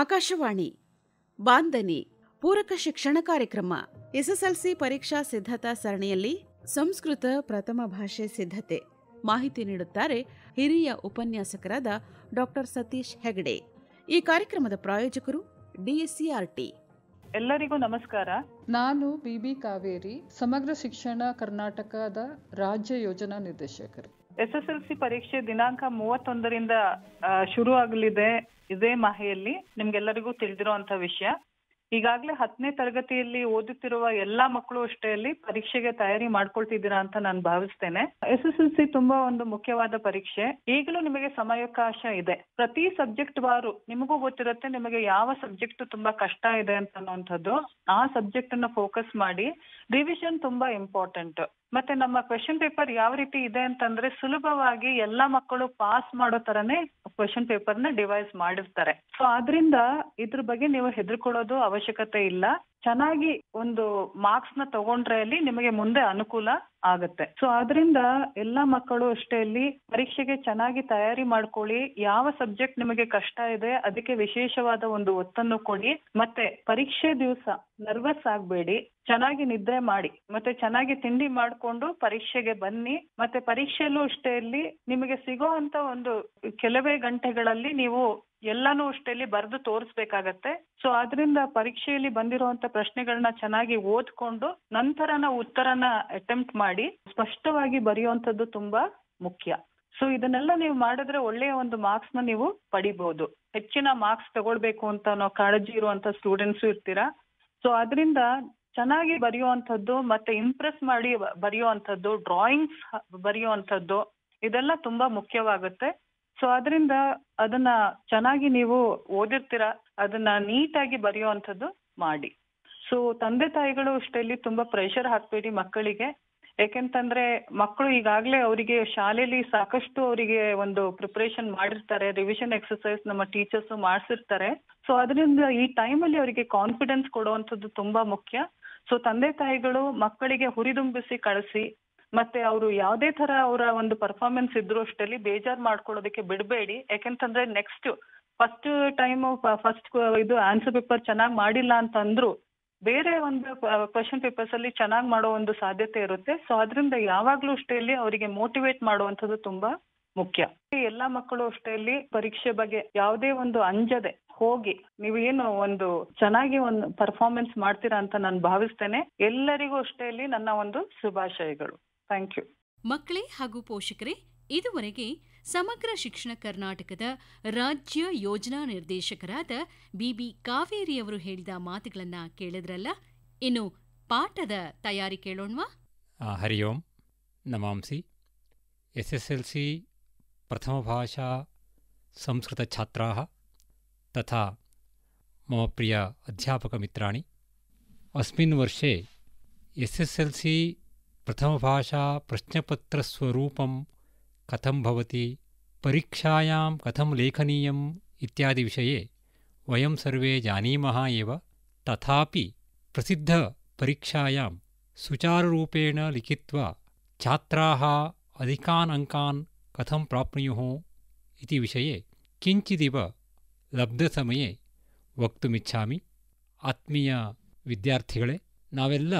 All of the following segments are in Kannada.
ಆಕಾಶವಾಣಿ ಬಾಂಧನಿ ಪೂರಕ ಶಿಕ್ಷಣ ಕಾರ್ಯಕ್ರಮ ಎಸ್ಎಸ್ಎಲ್ಸಿ ಪರೀಕ್ಷಾ ಸಿದ್ಧತಾ ಸರಣಿಯಲ್ಲಿ ಸಂಸ್ಕೃತ ಪ್ರಥಮ ಭಾಷೆ ಸಿದ್ಧತೆ ಮಾಹಿತಿ ನೀಡುತ್ತಾರೆ ಹಿರಿಯ ಉಪನ್ಯಾಸಕರಾದ ಡಾಕ್ಟರ್ ಸತೀಶ್ ಹೆಗಡೆ ಈ ಕಾರ್ಯಕ್ರಮದ ಪ್ರಾಯೋಜಕರು ಡಿಎಸ್ಸಿಆರ್ಟಿ ಎಲ್ಲರಿಗೂ ನಮಸ್ಕಾರ ನಾನು ಬಿಬಿ ಕಾವೇರಿ ಸಮಗ್ರ ಶಿಕ್ಷಣ ಕರ್ನಾಟಕದ ರಾಜ್ಯ ಯೋಜನಾ ನಿರ್ದೇಶಕರು ಎಸ್ಎಸ್ಎಲ್ಸಿ ಪರೀಕ್ಷೆ ದಿನಾಂಕ ಮೂವತ್ತೊಂದರಿಂದ ಶುರು ಆಗಲಿದೆ ಇದೇ ಮಾಹೆಯಲ್ಲಿ ನಿಮ್ಗೆಲ್ಲರಿಗೂ ತಿಳಿದಿರುವಂತ ವಿಷಯ ಈಗಾಗಲೇ ಹತ್ತನೇ ತರಗತಿಯಲ್ಲಿ ಓದುತ್ತಿರುವ ಎಲ್ಲಾ ಮಕ್ಕಳು ಅಷ್ಟೇ ಅಲ್ಲಿ ಪರೀಕ್ಷೆಗೆ ತಯಾರಿ ಮಾಡ್ಕೊಳ್ತಿದ್ದೀರಾ ಅಂತ ನಾನು ಭಾವಿಸ್ತೇನೆ ಎಸ್ ಎಸ್ ಎಲ್ ಸಿ ತುಂಬಾ ಒಂದು ಮುಖ್ಯವಾದ ಪರೀಕ್ಷೆ ಈಗಲೂ ನಿಮಗೆ ಸಮಯಾವಕಾಶ ಇದೆ ಪ್ರತಿ ಸಬ್ಜೆಕ್ಟ್ ವಾರು ನಿಮಗೂ ಗೊತ್ತಿರುತ್ತೆ ನಿಮಗೆ ಯಾವ ಸಬ್ಜೆಕ್ಟ್ ತುಂಬಾ ಕಷ್ಟ ಇದೆ ಅಂತ ಅನ್ನುವಂಥದ್ದು ಆ ಸಬ್ಜೆಕ್ಟ್ ಅನ್ನ ಫೋಕಸ್ ಮಾಡಿ ರಿವಿಷನ್ ತುಂಬಾ ಇಂಪಾರ್ಟೆಂಟ್ ಮತ್ತೆ ನಮ್ಮ ಕ್ವೆಶನ್ ಪೇಪರ್ ಯಾವ ರೀತಿ ಇದೆ ಅಂತಂದ್ರೆ ಸುಲಭವಾಗಿ ಎಲ್ಲಾ ಮಕ್ಕಳು ಪಾಸ್ ಮಾಡೋ ತರನೇ ಕ್ವೆಶನ್ ಪೇಪರ್ ನ ಡಿವೈಸ್ ಮಾಡಿರ್ತಾರೆ ಸೊ ಆದ್ರಿಂದ ಇದ್ರ ಬಗ್ಗೆ ನೀವು ಹೆದರ್ಕೊಳ್ಳೋದು ಅವಶ್ಯಕತೆ ಇಲ್ಲ ಚೆನ್ನಾಗಿ ಒಂದು ಮಾರ್ಕ್ಸ್ ನ ತಗೊಂಡ್ರೆ ಅಲ್ಲಿ ನಿಮಗೆ ಮುಂದೆ ಅನುಕೂಲ ಆಗುತ್ತೆ ಸೊ ಆದ್ರಿಂದ ಎಲ್ಲಾ ಮಕ್ಕಳು ಅಷ್ಟೇ ಇಲ್ಲಿ ಪರೀಕ್ಷೆಗೆ ಚೆನ್ನಾಗಿ ತಯಾರಿ ಮಾಡ್ಕೊಳ್ಳಿ ಯಾವ ಸಬ್ಜೆಕ್ಟ್ ನಿಮಗೆ ಕಷ್ಟ ಇದೆ ಅದಕ್ಕೆ ವಿಶೇಷವಾದ ಒಂದು ಒತ್ತನ್ನು ಕೊಡಿ ಮತ್ತೆ ಪರೀಕ್ಷೆ ದಿವಸ ನರ್ವಸ್ ಆಗ್ಬೇಡಿ ಚೆನ್ನಾಗಿ ನಿದ್ರೆ ಮಾಡಿ ಮತ್ತೆ ಚೆನ್ನಾಗಿ ತಿಂಡಿ ಮಾಡ್ಕೊಂಡು ಪರೀಕ್ಷೆಗೆ ಬನ್ನಿ ಮತ್ತೆ ಪರೀಕ್ಷೆಯಲ್ಲೂ ಅಷ್ಟೇ ಇಲ್ಲಿ ನಿಮಗೆ ಸಿಗೋ ಅಂತ ಒಂದು ಕೆಲವೇ ಗಂಟೆಗಳಲ್ಲಿ ನೀವು ಎಲ್ಲಾನು ಅಷ್ಟೇಲಿ ಬರೆದು ತೋರಿಸ್ಬೇಕಾಗತ್ತೆ ಸೊ ಅದರಿಂದ ಪರೀಕ್ಷೆಯಲ್ಲಿ ಬಂದಿರುವಂತ ಪ್ರಶ್ನೆಗಳನ್ನ ಚೆನ್ನಾಗಿ ಓದ್ಕೊಂಡು ನಂತರ ನಾವು ಉತ್ತರನ ಅಟೆಂಪ್ಟ್ ಮಾಡಿ ಸ್ಪಷ್ಟವಾಗಿ ಬರೆಯುವಂತದ್ದು ತುಂಬಾ ಮುಖ್ಯ ಸೊ ಇದನ್ನೆಲ್ಲ ನೀವು ಮಾಡಿದ್ರೆ ಒಳ್ಳೆಯ ಒಂದು ಮಾರ್ಕ್ಸ್ ನ ನೀವು ಪಡಿಬಹುದು ಹೆಚ್ಚಿನ ಮಾರ್ಕ್ಸ್ ತಗೊಳ್ಬೇಕು ಅಂತ ಅನ್ನೋ ಕಾಳಜಿ ಇರುವಂತ ಸ್ಟೂಡೆಂಟ್ಸ್ ಇರ್ತೀರಾ ಸೊ ಅದರಿಂದ ಚೆನ್ನಾಗಿ ಬರೆಯುವಂಥದ್ದು ಮತ್ತೆ ಇಂಪ್ರೆಸ್ ಮಾಡಿ ಬರೆಯುವಂಥದ್ದು ಡ್ರಾಯಿಂಗ್ಸ್ ಬರೆಯುವಂಥದ್ದು ಇದೆಲ್ಲ ತುಂಬಾ ಮುಖ್ಯವಾಗುತ್ತೆ ಸೊ ಅದರಿಂದ ಅದನ್ನ ಚೆನ್ನಾಗಿ ನೀವು ಓದಿರ್ತೀರಾ ಅದನ್ನ ನೀಟಾಗಿ ಬರೆಯುವಂಥದ್ದು ಮಾಡಿ ಸೊ ತಂದೆ ತಾಯಿಗಳು ಅಷ್ಟೇಲಿ ತುಂಬಾ ಪ್ರೆಷರ್ ಹಾಕ್ಬೇಡಿ ಮಕ್ಕಳಿಗೆ ಯಾಕೆಂತಂದ್ರೆ ಮಕ್ಕಳು ಈಗಾಗಲೇ ಅವರಿಗೆ ಶಾಲೆಯಲ್ಲಿ ಸಾಕಷ್ಟು ಅವರಿಗೆ ಒಂದು ಪ್ರಿಪರೇಷನ್ ಮಾಡಿರ್ತಾರೆ ರಿವಿಷನ್ ಎಕ್ಸಸೈಸ್ ನಮ್ಮ ಟೀಚರ್ಸ್ ಮಾಡಿಸಿರ್ತಾರೆ ಸೊ ಅದರಿಂದ ಈ ಟೈಮಲ್ಲಿ ಅವರಿಗೆ ಕಾನ್ಫಿಡೆನ್ಸ್ ಕೊಡುವಂಥದ್ದು ತುಂಬಾ ಮುಖ್ಯ ಸೊ ತಂದೆ ತಾಯಿಗಳು ಮಕ್ಕಳಿಗೆ ಹುರಿದುಂಬಿಸಿ ಕಳಿಸಿ ಮತ್ತೆ ಅವರು ಯಾವುದೇ ತರ ಅವರ ಒಂದು ಪರ್ಫಾರ್ಮೆನ್ಸ್ ಇದ್ರು ಅಷ್ಟರಲ್ಲಿ ಬೇಜಾರ್ ಮಾಡ್ಕೊಳ್ಳೋದಕ್ಕೆ ಬಿಡಬೇಡಿ ಯಾಕಂತಂದ್ರೆ ನೆಕ್ಸ್ಟ್ ಫಸ್ಟ್ ಟೈಮ್ ಫಸ್ಟ್ ಇದು ಆನ್ಸರ್ ಪೇಪರ್ ಚೆನ್ನಾಗಿ ಮಾಡಿಲ್ಲ ಅಂತ ಬೇರೆ ಒಂದು ಕ್ವಶನ್ ಪೇಪರ್ಸ್ ಅಲ್ಲಿ ಚೆನ್ನಾಗಿ ಮಾಡೋ ಒಂದು ಸಾಧ್ಯತೆ ಇರುತ್ತೆ ಸೊ ಅದರಿಂದ ಯಾವಾಗ್ಲೂ ಅಷ್ಟೇ ಇಲ್ಲಿ ಅವರಿಗೆ ಮೋಟಿವೇಟ್ ಮಾಡುವಂಥದ್ದು ತುಂಬಾ ಮುಖ್ಯ ಎಲ್ಲಾ ಮಕ್ಕಳು ಅಷ್ಟೇ ಇಲ್ಲಿ ಪರೀಕ್ಷೆ ಬಗ್ಗೆ ಯಾವುದೇ ಒಂದು ಅಂಜದೆ ಹೋಗಿ ನೀವೇನು ಏನು ಒಂದು ಚೆನ್ನಾಗಿ ಒಂದು ಪರ್ಫಾರ್ಮೆನ್ಸ್ ಮಾಡ್ತೀರಾ ಅಂತ ನಾನು ಭಾವಿಸ್ತೇನೆ ಎಲ್ಲರಿಗೂ ಅಷ್ಟೇ ಇಲ್ಲಿ ನನ್ನ ಒಂದು ಶುಭಾಶಯಗಳು ಥ್ಯಾಂಕ್ ಯು ಮಕ್ಕಳೇ ಹಾಗೂ ಪೋಷಕರೇ ಇದುವರೆಗೆ ಸಮಗ್ರ ಶಿಕ್ಷಣ ಕರ್ನಾಟಕದ ರಾಜ್ಯ ಯೋಜನಾ ನಿರ್ದೇಶಕರಾದ ಬಿಬಿ ಅವರು ಹೇಳಿದ ಮಾತುಗಳನ್ನ ಕೇಳಿದ್ರಲ್ಲ ಇನ್ನು ಪಾಠದ ತಯಾರಿ ಕೇಳೋಣವಾ ಹರಿ ಓಂ ನಮಾಂಸಿ ಎಸ್ ಎಸ್ ಎಲ್ ಸಿ ಪ್ರಥಮ ಪ್ರಥಮಭಾಷಾ ಸಂಸ್ಕೃತಛಾತ್ರಾ ತಥಾ ಮಮ ಪ್ರಿಯ ಅಧ್ಯಾಪಕ ಅಧ್ಯಾಪಕಮಿತ್ರಾಣಿ ಅಸ್ಮಿನ್ ವರ್ಷೇ ಎಸ್ ಎಸ್ ಎಲ್ ಸಿ ಪ್ರಥಮ ಭಾಷಾ ಕಥಂ ಭವತಿ ಪರೀಕ್ಷಾಯಾಂ ಕಥಂ ಲೇಖನೀಯಂ ಇತ್ಯಾದಿ ಲೇಖನೀಯ ಇಷೇ ಜಾನೀಮೇ ಇವ ತಥಾಪಿ ಪ್ರಪರೀಕ್ಷಾ ಪರೀಕ್ಷಾಯಾಂ ರುಪೇಣ ಲಿಖಿತ್ವಾ ಛಾತ್ರ ಅಧಿಕನ್ ಅಂಕಾನ್ ಕಥಂ ಪ್ರಾಪ್ನುಯು ವಿಷಯ ಕಿಂಚಿವ ಲಸಮ ವಕ್ತುಮಿಚ್ಚಾ ಆತ್ಮೀಯ ವಿದ್ಯಾರ್ಥಿಗಳೇ ನಾವೆಲ್ಲ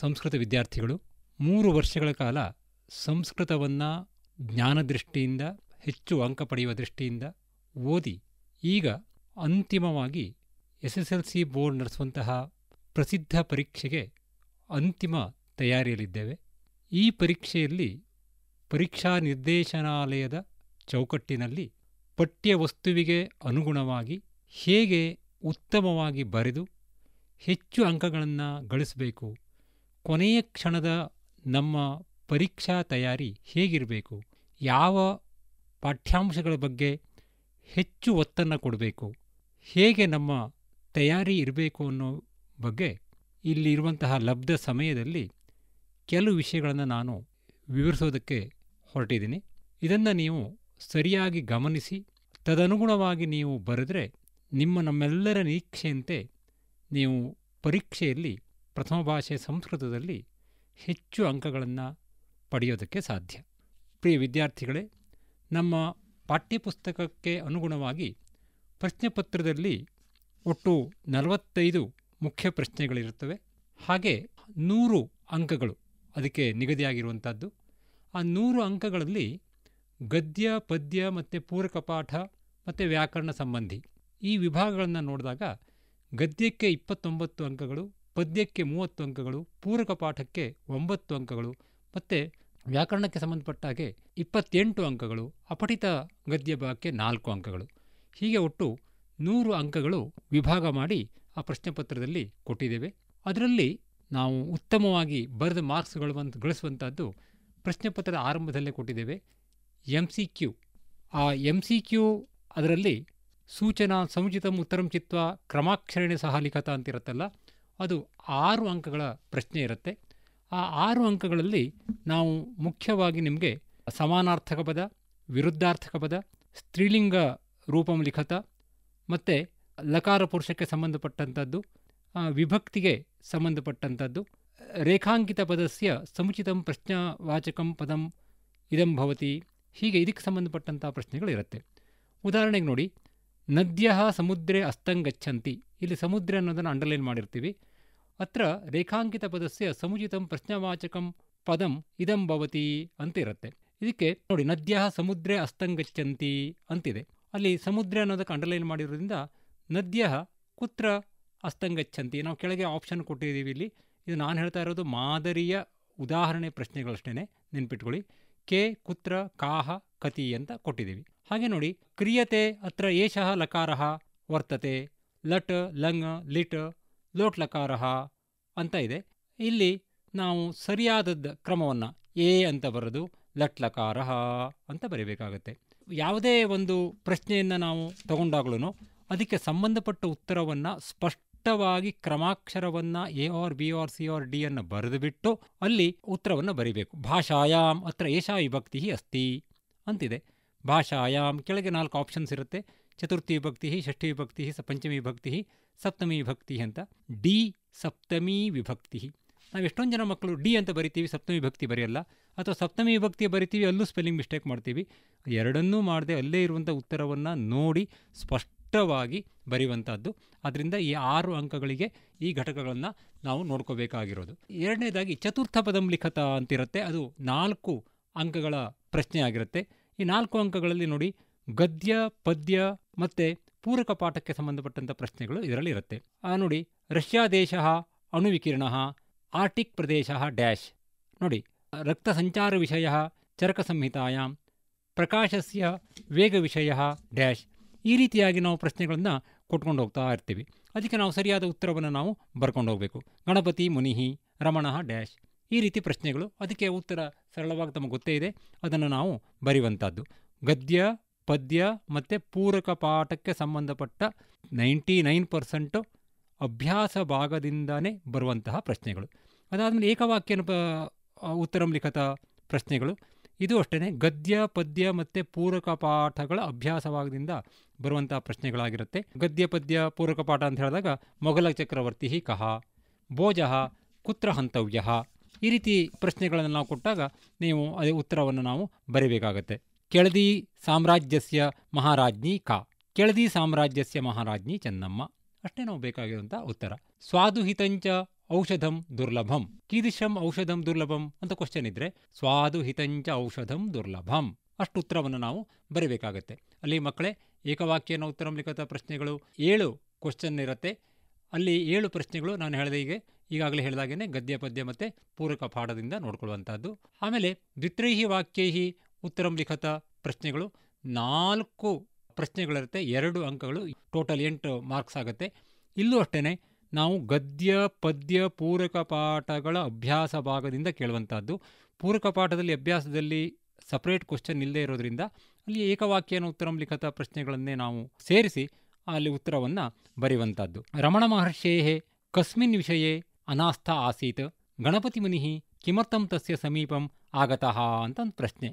ಸಂಸ್ಕೃತ ವಿದ್ಯಾರ್ಥಿಗಳು ಮೂರು ವರ್ಷಗಳ ಕಾಲ ಸಂಸ್ಕೃತವನ್ನು ಜ್ಞಾನದೃಷ್ಟಿಯಿಂದ ಹೆಚ್ಚು ಅಂಕ ಪಡೆಯುವ ದೃಷ್ಟಿಯಿಂದ ಓದಿ ಈಗ ಅಂತಿಮವಾಗಿ S S L C board ನಡೆಸುವಂತಹ ಪ್ರಸಿದ್ಧ ಪರೀಕ್ಷೆಗೆ ಅಂತಿಮ ತಯಾರಿಯಲ್ಲಿದ್ದೇವೆ ಈ ಪರೀಕ್ಷೆಯಲ್ಲಿ ಪರೀಕ್ಷಾ ನಿರ್ದೇಶನಾಲಯದ ಚೌಕಟ್ಟಿನಲ್ಲಿ ಪಠ್ಯ ವಸ್ತುವಿಗೆ ಅನುಗುಣವಾಗಿ ಹೇಗೆ ಉತ್ತಮವಾಗಿ ಬರೆದು ಹೆಚ್ಚು ಅಂಕಗಳನ್ನು ಗಳಿಸಬೇಕು ಕೊನೆಯ ಕ್ಷಣದ ನಮ್ಮ ಪರೀಕ್ಷಾ ತಯಾರಿ ಹೇಗಿರಬೇಕು ಯಾವ ಪಾಠ್ಯಾಂಶಗಳ ಬಗ್ಗೆ ಹೆಚ್ಚು ಒತ್ತನ್ನು ಕೊಡಬೇಕು ಹೇಗೆ ನಮ್ಮ ತಯಾರಿ ಇರಬೇಕು ಅನ್ನೋ ಬಗ್ಗೆ ಇಲ್ಲಿರುವಂತಹ ಲಬ್ಧ ಸಮಯದಲ್ಲಿ ಕೆಲವು ವಿಷಯಗಳನ್ನು ನಾನು ವಿವರಿಸೋದಕ್ಕೆ ಹೊರಟಿದ್ದೀನಿ ಇದನ್ನು ನೀವು ಸರಿಯಾಗಿ ಗಮನಿಸಿ ತದನುಗುಣವಾಗಿ ನೀವು ಬರೆದರೆ ನಿಮ್ಮ ನಮ್ಮೆಲ್ಲರ ನಿರೀಕ್ಷೆಯಂತೆ ನೀವು ಪರೀಕ್ಷೆಯಲ್ಲಿ ಪ್ರಥಮ ಭಾಷೆ ಸಂಸ್ಕೃತದಲ್ಲಿ ಹೆಚ್ಚು ಅಂಕಗಳನ್ನು ಪಡೆಯೋದಕ್ಕೆ ಸಾಧ್ಯ ಪ್ರಿಯ ವಿದ್ಯಾರ್ಥಿಗಳೇ ನಮ್ಮ ಪಠ್ಯಪುಸ್ತಕಕ್ಕೆ ಅನುಗುಣವಾಗಿ ಪ್ರಶ್ನೆಪತ್ರದಲ್ಲಿ ಒಟ್ಟು ನಲವತ್ತೈದು ಮುಖ್ಯ ಪ್ರಶ್ನೆಗಳಿರುತ್ತವೆ ಹಾಗೆ ನೂರು ಅಂಕಗಳು ಅದಕ್ಕೆ ನಿಗದಿಯಾಗಿರುವಂಥದ್ದು ಆ ನೂರು ಅಂಕಗಳಲ್ಲಿ ಗದ್ಯ ಪದ್ಯ ಮತ್ತು ಪೂರಕ ಪಾಠ ಮತ್ತು ವ್ಯಾಕರಣ ಸಂಬಂಧಿ ಈ ವಿಭಾಗಗಳನ್ನು ನೋಡಿದಾಗ ಗದ್ಯಕ್ಕೆ ಇಪ್ಪತ್ತೊಂಬತ್ತು ಅಂಕಗಳು ಪದ್ಯಕ್ಕೆ ಮೂವತ್ತು ಅಂಕಗಳು ಪೂರಕ ಪಾಠಕ್ಕೆ ಒಂಬತ್ತು ಅಂಕಗಳು ಮತ್ತು ವ್ಯಾಕರಣಕ್ಕೆ ಸಂಬಂಧಪಟ್ಟ ಹಾಗೆ ಇಪ್ಪತ್ತೆಂಟು ಅಂಕಗಳು ಅಪಠಿತ ಗದ್ಯ ಭಾಗಕ್ಕೆ ನಾಲ್ಕು ಅಂಕಗಳು ಹೀಗೆ ಒಟ್ಟು ನೂರು ಅಂಕಗಳು ವಿಭಾಗ ಮಾಡಿ ಆ ಪ್ರಶ್ನೆ ಪತ್ರದಲ್ಲಿ ಕೊಟ್ಟಿದ್ದೇವೆ ಅದರಲ್ಲಿ ನಾವು ಉತ್ತಮವಾಗಿ ಬರೆದ ಮಾರ್ಕ್ಸ್ಗಳು ಗಳಿಸುವಂಥದ್ದು ಪ್ರಶ್ನೆ ಪತ್ರದ ಆರಂಭದಲ್ಲೇ ಕೊಟ್ಟಿದ್ದೇವೆ ಎಮ್ ಸಿ ಕ್ಯೂ ಆ ಎಮ್ ಸಿ ಕ್ಯೂ ಅದರಲ್ಲಿ ಸೂಚನಾ ಸಮುಚಿತ ಉತ್ತರಂ ಚಿತ್ವ ಕ್ರಮಾಕ್ಷರಣೆ ಸಹ ಲಿಖತ ಅಂತಿರುತ್ತಲ್ಲ ಅದು ಆರು ಅಂಕಗಳ ಪ್ರಶ್ನೆ ಇರುತ್ತೆ ಆ ಆರು ಅಂಕಗಳಲ್ಲಿ ನಾವು ಮುಖ್ಯವಾಗಿ ನಿಮಗೆ ಸಮಾನಾರ್ಥಕ ಪದ ವಿರುದ್ಧಾರ್ಥಕ ಪದ ಸ್ತ್ರೀಲಿಂಗ ರೂಪಂ ಲಿಖತ ಮತ್ತು ಲಕಾರ ಪುರುಷಕ್ಕೆ ಸಂಬಂಧಪಟ್ಟಂಥದ್ದು ವಿಭಕ್ತಿಗೆ ಸಂಬಂಧಪಟ್ಟಂಥದ್ದು ರೇಖಾಂಕಿತ ಪದಸ್ಯ ಸಮುಚಿತಂ ಪ್ರಶ್ನಾವಾಚಕಂ ಪದಂ ಇದಂ ಭವತಿ ಹೀಗೆ ಇದಕ್ಕೆ ಸಂಬಂಧಪಟ್ಟಂಥ ಪ್ರಶ್ನೆಗಳಿರುತ್ತೆ ಉದಾಹರಣೆಗೆ ನೋಡಿ ನದ್ಯ ಸಮುದ್ರೆ ಅಸ್ತಂಗಚ್ಛಂತಿ ಇಲ್ಲಿ ಸಮುದ್ರ ಅನ್ನೋದನ್ನು ಅಂಡರ್ಲೈನ್ ಮಾಡಿರ್ತೀವಿ ಅತ್ರ ರೇಖಾಂಕಿತ ಪದಸ್ಯ ಸಮುಚಿತಂ ಪ್ರಶ್ನವಾಚಕಂ ಪದಂ ಇದಂ ಭವತಿ ಅಂತ ಇರುತ್ತೆ ಇದಕ್ಕೆ ನೋಡಿ ನದ್ಯ ಸಮುದ್ರೆ ಅಸ್ತಂಗಚ್ಛಂತಿ ಅಂತಿದೆ ಅಲ್ಲಿ ಸಮುದ್ರ ಅನ್ನೋದಕ್ಕೆ ಅಂಡರ್ಲೈನ್ ಮಾಡಿರೋದ್ರಿಂದ ನದ್ಯ ಕುತ್ರ ಅಸ್ತಂಗಚ್ಛಂತಿ ನಾವು ಕೆಳಗೆ ಆಪ್ಷನ್ ಕೊಟ್ಟಿದ್ದೀವಿ ಇಲ್ಲಿ ಇದು ನಾನು ಹೇಳ್ತಾ ಇರೋದು ಮಾದರಿಯ ಉದಾಹರಣೆ ಪ್ರಶ್ನೆಗಳಷ್ಟೇ ನೆನ್ಪಿಟ್ಕೊಳ್ಳಿ ಕೆ ಕುತ್ರ ಕಾಹ ಕತಿ ಅಂತ ಕೊಟ್ಟಿದ್ದೀವಿ ಹಾಗೆ ನೋಡಿ ಕ್ರಿಯತೆ ಅತ್ರ ಏಷಃ ಲಕಾರ ವರ್ತತೆ ಲಟ್ ಲಂಗ್ ಲಿಟ್ ಲೋಟ್ ಲಕಾರ ಅಂತ ಇದೆ ಇಲ್ಲಿ ನಾವು ಸರಿಯಾದದ್ದು ಕ್ರಮವನ್ನು ಎ ಅಂತ ಬರೆದು ಲಟ್ ಲಕಾರ ಅಂತ ಬರೀಬೇಕಾಗತ್ತೆ ಯಾವುದೇ ಒಂದು ಪ್ರಶ್ನೆಯನ್ನು ನಾವು ತಗೊಂಡಾಗ್ಲೂ ಅದಕ್ಕೆ ಸಂಬಂಧಪಟ್ಟ ಉತ್ತರವನ್ನು ಸ್ಪಷ್ಟವಾಗಿ ಕ್ರಮಾಕ್ಷರವನ್ನು A or B or C or D ಅನ್ನು ಬರೆದು ಬಿಟ್ಟು ಅಲ್ಲಿ ಉತ್ತರವನ್ನು ಬರಿಬೇಕು ಭಾಷಾಯಾಮ್ ಅತ್ರ ಏಷಾ ವಿಭಕ್ತಿ ಅಸ್ತಿ ಅಂತಿದೆ ಭಾಷಾಯಾಮ್ ಕೆಳಗೆ ನಾಲ್ಕು ಆಪ್ಷನ್ಸ್ ಇರುತ್ತೆ ಚತುರ್ಥಿ ವಿಭಕ್ತಿ ಷಷ್ಠಿ ವಿಭಕ್ತಿ ಸ ಪಂಚಮಿ ವಿಭಕ್ತಿ ಸಪ್ತಮಿ ವಿಭಕ್ತಿ ಅಂತ ಡಿ ಸಪ್ತಮಿ ವಿಭಕ್ತಿ ನಾವು ಎಷ್ಟೊಂದು ಜನ ಮಕ್ಕಳು ಡಿ ಅಂತ ಬರಿತೀವಿ ಸಪ್ತಮಿ ವಿಭಕ್ತಿ ಬರೆಯಲ್ಲ ಅಥವಾ ಸಪ್ತಮಿ ವಿಭಕ್ತಿ ಬರಿತೀವಿ ಅಲ್ಲೂ ಸ್ಪೆಲ್ಲಿಂಗ್ ಮಿಸ್ಟೇಕ್ ಮಾಡ್ತೀವಿ ಎರಡನ್ನೂ ಮಾಡದೆ ಅಲ್ಲೇ ಇರುವಂಥ ಉತ್ತರವನ್ನು ನೋಡಿ ಸ್ಪಷ್ಟವಾಗಿ ಬರೆಯುವಂಥದ್ದು ಅದರಿಂದ ಈ ಆರು ಅಂಕಗಳಿಗೆ ಈ ಘಟಕಗಳನ್ನು ನಾವು ನೋಡ್ಕೋಬೇಕಾಗಿರೋದು ಎರಡನೇದಾಗಿ ಚತುರ್ಥ ಪದಂ ಲಿಖತ ಅಂತಿರುತ್ತೆ ಅದು ನಾಲ್ಕು ಅಂಕಗಳ ಪ್ರಶ್ನೆ ಆಗಿರುತ್ತೆ ಈ ನಾಲ್ಕು ಅಂಕಗಳಲ್ಲಿ ನೋಡಿ ಗದ್ಯ ಪದ್ಯ ಮತ್ತು ಪೂರಕ ಪಾಠಕ್ಕೆ ಸಂಬಂಧಪಟ್ಟಂಥ ಪ್ರಶ್ನೆಗಳು ಇದರಲ್ಲಿ ನೋಡಿ ರಷ್ಯಾ ದೇಶ ಅಣುವಿಕಿರಣ ಆರ್ಟಿಕ್ ಪ್ರದೇಶ ಡ್ಯಾಶ್ ನೋಡಿ ರಕ್ತ ಸಂಚಾರ ವಿಷಯ ಚರಕ ಸಂಹಿತಾಯಾಮ್ ಪ್ರಕಾಶಸ್ಯ ವೇಗ ವಿಷಯ ಡ್ಯಾಶ್ ಈ ರೀತಿಯಾಗಿ ನಾವು ಪ್ರಶ್ನೆಗಳನ್ನು ಕೊಟ್ಕೊಂಡು ಹೋಗ್ತಾ ಇರ್ತೀವಿ ಅದಕ್ಕೆ ನಾವು ಸರಿಯಾದ ಉತ್ತರವನ್ನು ನಾವು ಬರ್ಕೊಂಡು ಹೋಗಬೇಕು ಗಣಪತಿ ಮುನಿಹಿ ರಮಣ ಡ್ಯಾಶ್ ಈ ರೀತಿ ಪ್ರಶ್ನೆಗಳು ಅದಕ್ಕೆ ಉತ್ತರ ಸರಳವಾಗಿ ತಮಗೆ ಗೊತ್ತೇ ಇದೆ ಅದನ್ನು ನಾವು ಬರೆಯುವಂಥದ್ದು ಗದ್ಯ ಪದ್ಯ ಮತ್ತು ಪೂರಕ ಪಾಠಕ್ಕೆ ಸಂಬಂಧಪಟ್ಟ ನೈಂಟಿ ನೈನ್ ಪರ್ಸೆಂಟು ಅಭ್ಯಾಸ ಭಾಗದಿಂದನೇ ಬರುವಂತಹ ಪ್ರಶ್ನೆಗಳು ಅದಾದಮೇಲೆ ಏಕವಾಕ್ಯನ ಉತ್ತರಂ ಲಿಖಿತ ಪ್ರಶ್ನೆಗಳು ಇದು ಅಷ್ಟೇ ಗದ್ಯ ಪದ್ಯ ಮತ್ತು ಪೂರಕ ಪಾಠಗಳ ಅಭ್ಯಾಸವಾಗದಿಂದ ಬರುವಂತಹ ಪ್ರಶ್ನೆಗಳಾಗಿರುತ್ತೆ ಗದ್ಯ ಪದ್ಯ ಪೂರಕ ಪಾಠ ಅಂತ ಹೇಳಿದಾಗ ಮೊಘಲ ಚಕ್ರವರ್ತಿ ಕಹ ಭೋಜ ಕುತ್ರ ಹಂತವ್ಯ ಈ ರೀತಿ ಪ್ರಶ್ನೆಗಳನ್ನು ನಾವು ಕೊಟ್ಟಾಗ ನೀವು ಅದೇ ಉತ್ತರವನ್ನು ನಾವು ಬರೀಬೇಕಾಗತ್ತೆ ಕೆಳದಿ ಸಾಮ್ರಾಜ್ಯಸ್ಯ ಮಹಾರಾಜ್ಞಿ ಕಾ ಕೆಳದಿ ಸಾಮ್ರಾಜ್ಯಸ್ಯ ಮಹಾರಾಜ್ಞಿ ಚೆನ್ನಮ್ಮ ಅಷ್ಟೇ ನಾವು ಬೇಕಾಗಿರುವಂಥ ಉತ್ತರ ಸ್ವಾದುಹಿತಂಚ ಔಷಧಂ ದುರ್ಲಭಂ ಕೀದೃಶಂ ಔಷಧಂ ದುರ್ಲಭಂ ಅಂತ ಕ್ವಶನ್ ಇದ್ರೆ ಸ್ವಾದುಹಿತಂಚ ಔಷಧಂ ದುರ್ಲಭಂ ಅಷ್ಟು ಉತ್ತರವನ್ನು ನಾವು ಬರೀಬೇಕಾಗತ್ತೆ ಅಲ್ಲಿ ಮಕ್ಕಳೇ ಏಕವಾಕ್ಯನ ಉತ್ತರ ಲಿಖಿತ ಪ್ರಶ್ನೆಗಳು ಏಳು ಕ್ವಶನ್ ಇರುತ್ತೆ ಅಲ್ಲಿ ಏಳು ಪ್ರಶ್ನೆಗಳು ನಾನು ಹೇಳಿದೆ ಈಗ ಈಗಾಗಲೇ ಹೇಳಿದಾಗೇನೆ ಗದ್ಯ ಪದ್ಯ ಮತ್ತು ಪೂರಕ ಪಾಠದಿಂದ ನೋಡ್ಕೊಳ್ಳುವಂಥದ್ದು ಆಮೇಲೆ ದ್ವಿತ್ರೈಹಿ ವಾಕ್ಯೈಹಿ ಉತ್ತರಂ ಲಿಖತ ಪ್ರಶ್ನೆಗಳು ನಾಲ್ಕು ಪ್ರಶ್ನೆಗಳಿರುತ್ತೆ ಎರಡು ಅಂಕಗಳು ಟೋಟಲ್ ಎಂಟು ಮಾರ್ಕ್ಸ್ ಆಗುತ್ತೆ ಇಲ್ಲೂ ಅಷ್ಟೇ ನಾವು ಗದ್ಯ ಪದ್ಯ ಪೂರಕ ಪಾಠಗಳ ಅಭ್ಯಾಸ ಭಾಗದಿಂದ ಕೇಳುವಂಥದ್ದು ಪೂರಕ ಪಾಠದಲ್ಲಿ ಅಭ್ಯಾಸದಲ್ಲಿ ಸಪ್ರೇಟ್ ಕ್ವಶನ್ ಇಲ್ಲದೆ ಇರೋದ್ರಿಂದ ಅಲ್ಲಿ ಏಕವಾಕ್ಯನ ಉತ್ತರಂ ಲಿಖತ ಪ್ರಶ್ನೆಗಳನ್ನೇ ನಾವು ಸೇರಿಸಿ ಅಲ್ಲಿ ಉತ್ತರವನ್ನು ಬರೆಯುವಂಥದ್ದು ರಮಣ ಮಹರ್ಷೇ ಕಸ್ಮಿನ್ ವಿಷಯ ಅನಾಸ್ಥಾ ಆಸೀತ್ ಗಣಪತಿ ಮುನಿ ಕಿಮರ್ಥಂ ತಸ್ಯ ಸಮೀಪಂ ಆಗತಃ ಅಂತ ಒಂದು ಪ್ರಶ್ನೆ